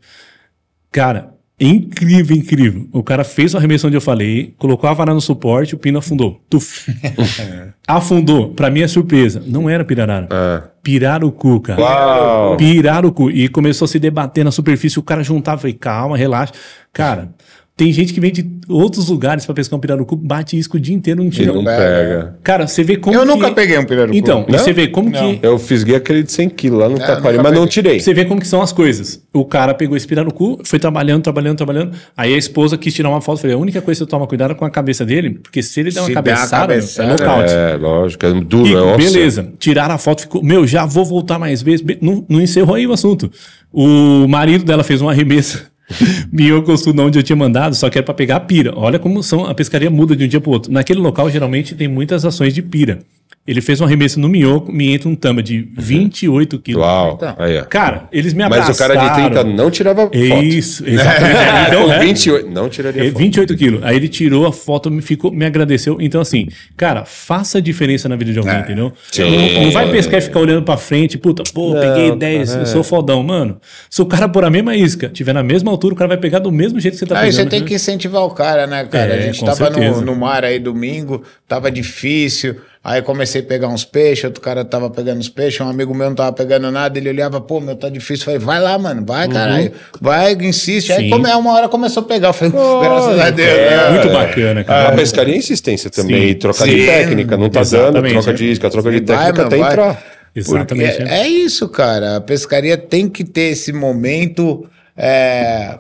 Cara, Incrível, incrível. O cara fez o arremesso onde eu falei, colocou a vara no suporte, o pino afundou. Tuf. [laughs] afundou. Pra minha surpresa, não era pirarara. É. Pirarucu, cara. Uau. Pirarucu. E começou a se debater na superfície, o cara juntava e calma, relaxa. Cara, tem gente que vem de outros lugares para pescar um pirarucu, bate isco o dia inteiro não tira. E não pega. Cara, você vê como Eu que... nunca peguei um pirarucu. Então, não? você vê como não. que...
Eu fisguei aquele de 100 quilos lá no é, Taquari, mas não tirei.
Você vê como que são as coisas. O cara pegou esse pirarucu, foi trabalhando, trabalhando, trabalhando. Aí a esposa quis tirar uma foto. Falei, a única coisa que você toma cuidado é com a cabeça dele, porque se ele der uma se cabeçada, der cabeçada, é nocaute. É,
lógico. É duro, e, é ósseo. Beleza.
Tiraram a foto, ficou... Meu, já vou voltar mais vezes. Não, não encerrou aí o assunto. O marido dela fez uma remessa [laughs] eu Sul, onde eu tinha mandado, só que era para pegar a pira. Olha como são, a pescaria muda de um dia para o outro. Naquele local, geralmente, tem muitas ações de pira. Ele fez uma remessa no minhoco, me entra um tamba de 28 uhum. quilos. Uau. Então, cara, eles me abraçaram. Mas o cara de 30 não tirava é foto. Isso, [laughs] exatamente. então, né? 28,
não tiraria é, foto.
28 quilos. Aí ele tirou a foto, me, ficou, me agradeceu. Então, assim, cara, faça a diferença na vida de alguém, é. entendeu? Não, não, vai pescar e ficar olhando pra frente, puta, pô, não, peguei 10, tá é. eu sou fodão. Mano, se o cara por a mesma isca, tiver na mesma altura, o cara vai pegar do mesmo jeito que você tá aí pegando. Aí você tem né?
que incentivar o cara, né, cara? É, a gente tava no, no mar aí domingo, tava difícil. Aí comecei a pegar uns peixes, outro cara tava pegando uns peixes, um amigo meu não tava pegando nada, ele olhava, pô, meu, tá difícil. Eu falei, vai lá, mano, vai, uhum. caralho, vai, insiste. Sim. Aí come, uma hora começou a pegar. Eu falei, oh, graças
a Deus. É, né? muito bacana, cara. A pescaria
é insistência também, Sim. troca Sim. de técnica, não tá Exatamente, dando, troca né? de isca, troca de vai, técnica, até entrar. Exatamente. É,
é, isso, cara. A pescaria tem que ter esse momento. É,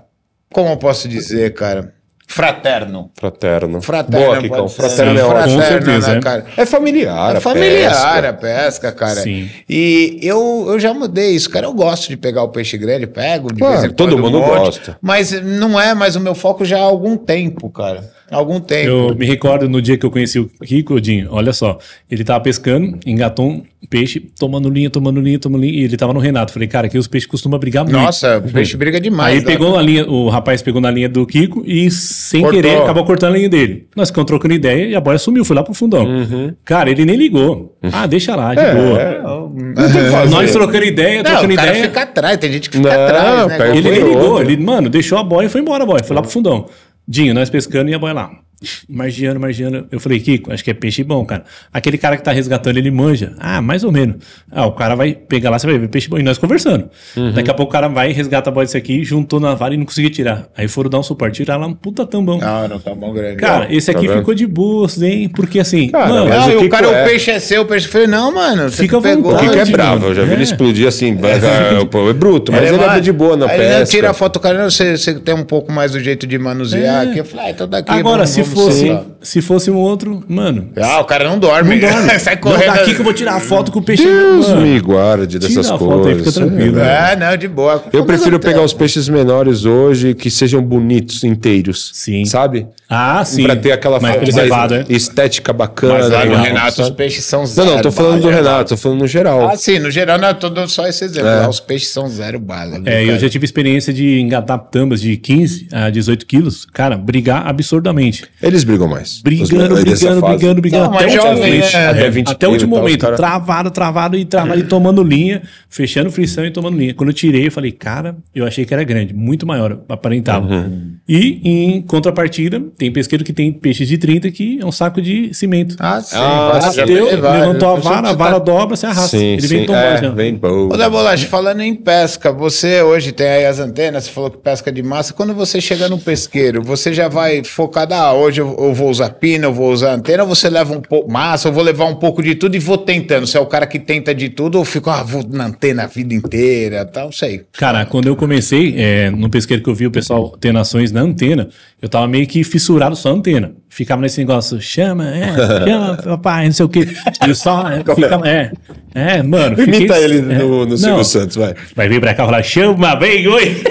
como eu posso dizer, cara? Fraterno. Fraterno. Fraterno. Boa, é Kikão. Fraterno fraterno, é com certeza, né, cara? É familiar, é familiar a pesca, cara. Sim. E eu, eu já mudei isso, cara. Eu gosto de pegar o peixe grande, pego. De vez em todo mundo um monte, gosta. Mas
não é mais o meu foco já há algum tempo, cara algum tempo. Eu me recordo no dia que eu conheci o Rico, Odinho, olha só, ele tava pescando, engatou um peixe, tomando linha, tomando linha, tomando linha, e ele tava no Renato. Falei, cara, aqui os peixes costumam brigar muito. Nossa, o peixe briga demais. Aí né? pegou na linha, o rapaz pegou na linha do Kiko e, sem Cortou. querer, acabou cortando a linha dele. Nós ficamos trocando ideia e a boia sumiu, foi lá pro fundão. Uhum. Cara, ele nem ligou. Uhum. Ah, deixa lá, de é, boa. É, é. Nós trocando ideia, trocando não, o cara ideia. fica atrás, tem gente que fica não, atrás. Né? Ele nem ligou, ele, mano, deixou a boia e foi embora a boia, foi lá pro fundão. Dinho, nós pescando e a boia lá margiano, margiano. Eu falei, Kiko, acho que é peixe bom, cara. Aquele cara que tá resgatando, ele manja. Ah, mais ou menos. Ah, o cara vai pegar lá, você vai ver peixe bom. E nós conversando. Uhum. Daqui a pouco o cara vai, resgata a bola desse aqui, juntou na vara e não conseguiu tirar. Aí foram dar um suporte, tirar lá um puta tambão. Ah, não, tá bom, grande. Cara, tá esse aqui tá ficou de boa, hein? Porque assim. Cara, mano, não, ah, o, o cara, é... o peixe é seu, o peixe. Eu falei, não, mano. Você Fica pegou. O Kiko é bravo, eu já
vi é. ele explodir assim. É, ah, é bruto, mas ele, ele é de boa na pesca. Aí tira a
foto, cara, você, você tem um pouco mais o jeito de manusear é. aqui. Eu falei, ah, então daqui. Agora, se fosse,
se fosse um outro, mano.
Ah, o cara não dorme. Não dorme. [laughs] Sai correndo. Não, daqui que eu vou tirar a foto com o peixe. Deus mano, me
guarde dessas tira coisas. fica tranquilo. É. é, não, de boa. Eu prefiro pegar os peixes menores hoje que sejam bonitos inteiros. Sim. Sabe?
Ah, sim. Pra ter aquela mais preservado, é?
estética
bacana. Mas lá no Renato sabe? os peixes
são zero. Não, não, tô falando do Renato,
tô falando no geral. Ah,
sim, no geral não é todo só esse exemplo. É. Lá os peixes são zero bala. É, eu já
tive experiência de engatar tambas de 15 a 18 quilos. Cara, brigar absurdamente. Eles brigam mais. Brigando, Os, brigando, brigando, brigando, até, jovem, é, é, até, 20 até o último momento. Cara... Travado, travado e travado e tomando linha, fechando frição e tomando linha. Quando eu tirei, eu falei, cara, eu achei que era grande, muito maior, aparentava. Uhum. E em contrapartida, tem pesqueiro que tem peixes de 30 que é um saco de cimento. Ah, sim. Ah, Bateu, né? levantou a vara, a vara dobra, você arrasta. Sim, Ele sim, é, vem tombando. É,
vem Olha, Bolacha,
falando em pesca, você hoje tem aí as antenas, você falou que pesca de massa. Quando você chega no pesqueiro, você já vai da a hoje eu, vou usar pino, eu vou usar antena, você leva um pouco massa, eu vou levar um pouco de tudo e vou tentando. Se é o cara que tenta de tudo, eu fico, ah, vou
na antena a vida inteira, tal, sei. Cara, quando eu comecei, é, no pesqueiro que eu vi o pessoal tendo ações na antena, eu tava meio que fissurado só na antena. Ficava nesse negócio, chama, é, chama, [laughs] papai, não sei o quê. E só é, [laughs] é? é, é, mano. Imita fiquei, ele é, no, no é, Silvio
Santos, vai. Vai vir pra cá e falar, chama, vem, oi. [laughs]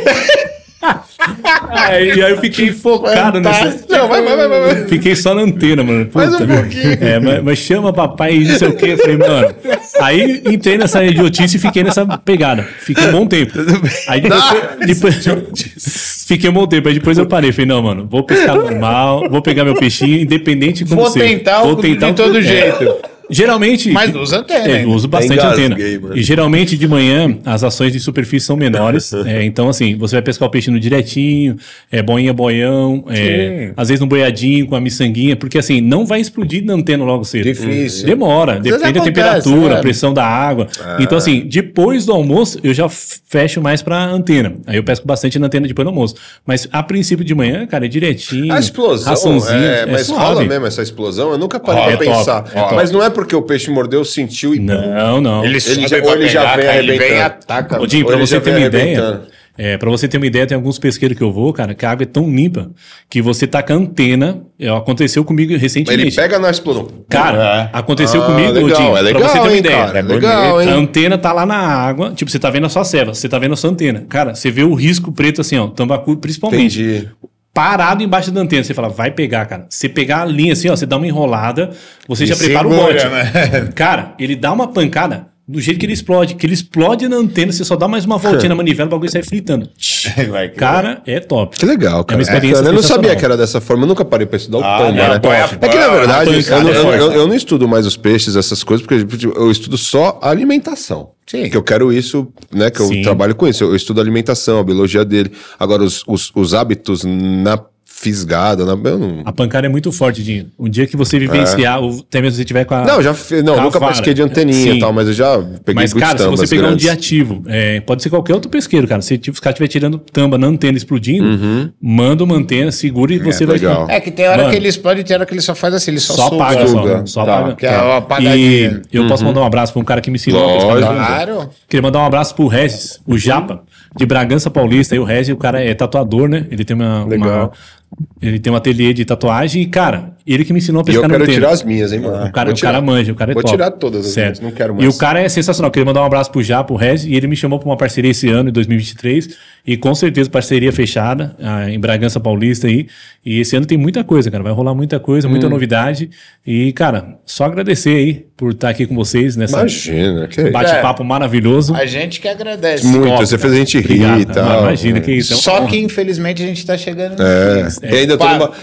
aí, é, aí eu fiquei focado nessa.
Não, vai, vai, vai, vai.
Fiquei só na antena, mano. Puta, Mais um É, mas, mas, chama papai e não sei o que, falei, mano. Aí entrei nessa idiotice e fiquei nessa pegada. Fiquei um bom tempo. Aí depois. Ah, fiquei um bom tempo. Aí depois eu parei. Falei, não, mano, vou pescar normal, vou pegar meu peixinho, independente de como vou ser. Tentar vou tentar de todo é. jeito. Geralmente. Mas usa é, antena. É, eu uso bastante antena. E geralmente de manhã as ações de superfície são menores. [laughs] é, então, assim, você vai pescar o peixe no direitinho, é, boinha, boião, é, às vezes no boiadinho, com a miçanguinha, porque assim, não vai explodir na antena logo cedo. Difícil. Uhum. Demora, Mas depende acontece, da temperatura, a né? pressão da água. Ah. Então, assim, depois do almoço, eu já fecho mais pra antena. Aí eu pesco bastante na antena depois do almoço. Mas a princípio de manhã, cara, é direitinho. A explosão. Raçãozinha, é, é mas suave. rola mesmo
essa explosão. Eu nunca parei rola, pra é top, pensar. mas não é porque o peixe mordeu, sentiu e. Não, não. Ele, ele, já, ele já vem ele vem e ataca. Ô, Jim, pra você ter uma ideia.
É, para você ter uma ideia, tem alguns pesqueiros que eu vou, cara, que a água é tão limpa que você taca a antena. É, aconteceu comigo recentemente. Ele pega
na explosão. Cara, é. aconteceu ah, comigo, legal, Dinho, é legal, pra você ter uma hein, ideia. Cara, é, é legal, hein? A antena
tá lá na água, tipo, você tá vendo a sua ceva, você tá vendo a sua antena. Cara, você vê o risco preto assim, ó, tambacu principalmente. Entendi parado embaixo da antena. Você fala, vai pegar, cara. Você pegar a linha assim, ó, você dá uma enrolada, você e já é prepara o bote. Né? [laughs] Cara, ele dá uma pancada, do jeito que ele explode, que ele explode na antena, você só dá mais uma voltinha [laughs] na manivela, o bagulho sai fritando. [laughs] Vai, cara, é top.
Que legal, é cara. É uma experiência é, Eu não sabia que era dessa forma, eu nunca parei pra estudar o ah, é, né? É, é, que, na verdade, eu não, eu, eu, não estudo mais os peixes, essas coisas, porque tipo, eu estudo só a alimentação. Sim. Que eu quero isso, né? Que eu Sim. trabalho com isso. Eu estudo a alimentação, a biologia dele. Agora, os, os, os hábitos na fisgada. Né? eu Não...
A pancada é muito forte, Dinho. Um dia que você vivenciar, é. até mesmo se você tiver com a. Não, já não, nunca pesquei de anteninha Sim. e tal, mas eu já peguei Mas, cara, se você pegar grandes. um dia ativo, é, pode ser qualquer outro pesqueiro, cara. Se os caras estiver tirando tamba na antena explodindo, uhum. manda uma antena, segura e é, você é, vai. Legal. É que tem hora Mano, que ele
explode e tem hora que ele só faz assim, ele só Só suga. apaga,
só. só tá, apaga. Que é, é. apagadinha. E eu uhum. posso mandar um abraço pra um cara que me ensinou. Claro. Queria mandar um abraço pro Regis, o Japa, de Bragança Paulista. E o Regis, o cara é tatuador, né? Ele tem uma ele tem um ateliê de tatuagem e, cara, ele que me ensinou a pescar no tempo eu quero tirar as minhas, hein, mano? O cara, o cara manja, o cara é Vou top. tirar todas as certo. minhas, não quero mais. E o cara é sensacional. Queria mandar um abraço pro Japo, pro Rez, e ele me chamou para uma parceria esse ano, em 2023, e com certeza parceria fechada, ah, em Bragança Paulista aí. E esse ano tem muita coisa, cara. Vai rolar muita coisa, muita hum. novidade. E, cara, só agradecer aí por estar aqui com vocês nessa
imagina, que bate-papo é.
maravilhoso. A
gente que agradece. Muito, você cara. fez a gente rir
e tal. imagina
que isso. É só que
infelizmente a gente está chegando. É.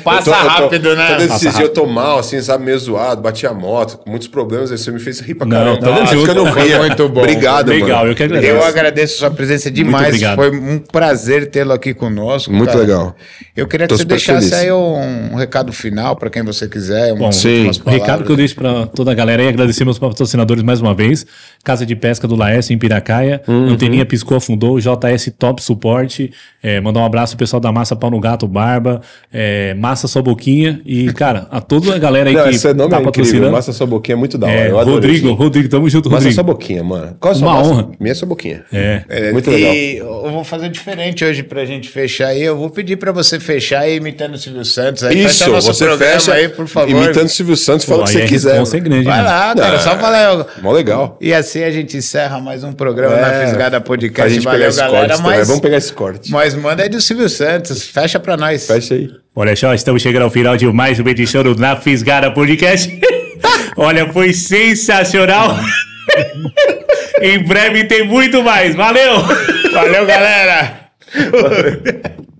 passa rápido, né? vezes eu tô mal, assim, sabe, meio
zoado, bati a moto, com muitos problemas, aí você me fez rir pra caramba. Não, não, não, que eu não ria. Muito bom. Obrigado, legal, mano. Eu, que agradeço. eu agradeço sua presença demais. Foi um prazer tê-lo aqui conosco. Muito cara. legal. Eu queria tô que você deixasse feliz. aí um recado final pra quem você quiser. Bom, sim. recado que eu
deixo pra toda a galera e agradecer meus patrocinadores mais uma vez. Casa de Pesca do Laércio, em Piracaia. Uhum. Anteninha Piscou Afundou, JS Top Suporte. É, mandar um abraço pro pessoal da Massa Pau no Gato Barba. É, massa Só Boquinha. E, cara, a toda a galera aí Não, que esse nome tá é incrível. Massa
Sua Boquinha é muito da hora. É, Rodrigo, isso. Rodrigo, tamo junto, Rodrigo. Massa Sua Boquinha, mano. Qual é a sua Uma massa? honra. Minha é Sua Boquinha. É. é muito legal.
E eu vou fazer diferente hoje pra gente fechar aí. Eu vou pedir pra você fechar aí imitando o Silvio Santos. Aí isso, você fecha aí, por
favor. Imitando o Silvio Santos, fala o que você é quiser. É Vai né? lá, cara, ah, só falar.
Mó legal. E assim a gente encerra mais um
programa na Fisgada Podcast. Valeu, galera. Vamos pegar esse corte. Mas manda aí do Silvio Santos. Fecha pra nós. Fecha aí. Olha só, estamos chegando ao final de mais uma edição do Na Fisgada Podcast. [laughs] Olha, foi sensacional. [laughs] em breve tem muito mais. Valeu! Valeu, galera! [laughs]